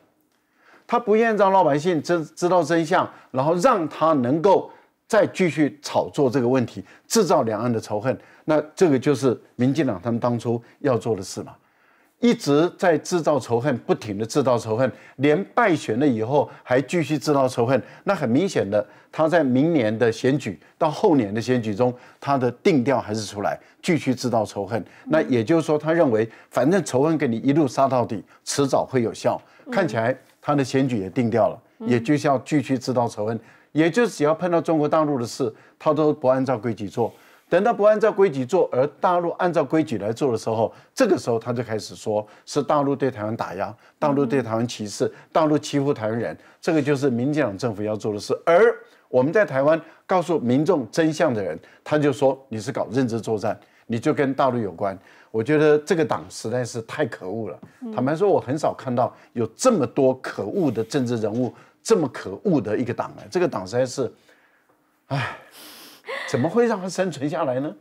他不愿意让老百姓真知道真相，然后让他能够再继续炒作这个问题，制造两岸的仇恨？那这个就是民进党他们当初要做的事嘛？一直在制造仇恨，不停的制造仇恨，连败选了以后还继续制造仇恨。那很明显的，他在明年的选举到后年的选举中，他的定调还是出来继续制造仇恨。那也就是说，他认为反正仇恨给你一路杀到底，迟早会有效。看起来他的选举也定掉了，也就要继续制造仇恨。也就是只要碰到中国大陆的事，他都不按照规矩做。等到不按照规矩做，而大陆按照规矩来做的时候，这个时候他就开始说是大陆对台湾打压，大陆对台湾歧视，大陆欺负台湾人，这个就是民进党政府要做的事。而我们在台湾告诉民众真相的人，他就说你是搞认知作战，你就跟大陆有关。我觉得这个党实在是太可恶了。坦白说，我很少看到有这么多可恶的政治人物，这么可恶的一个党啊！这个党实在是，唉。怎么会让它生存下来呢？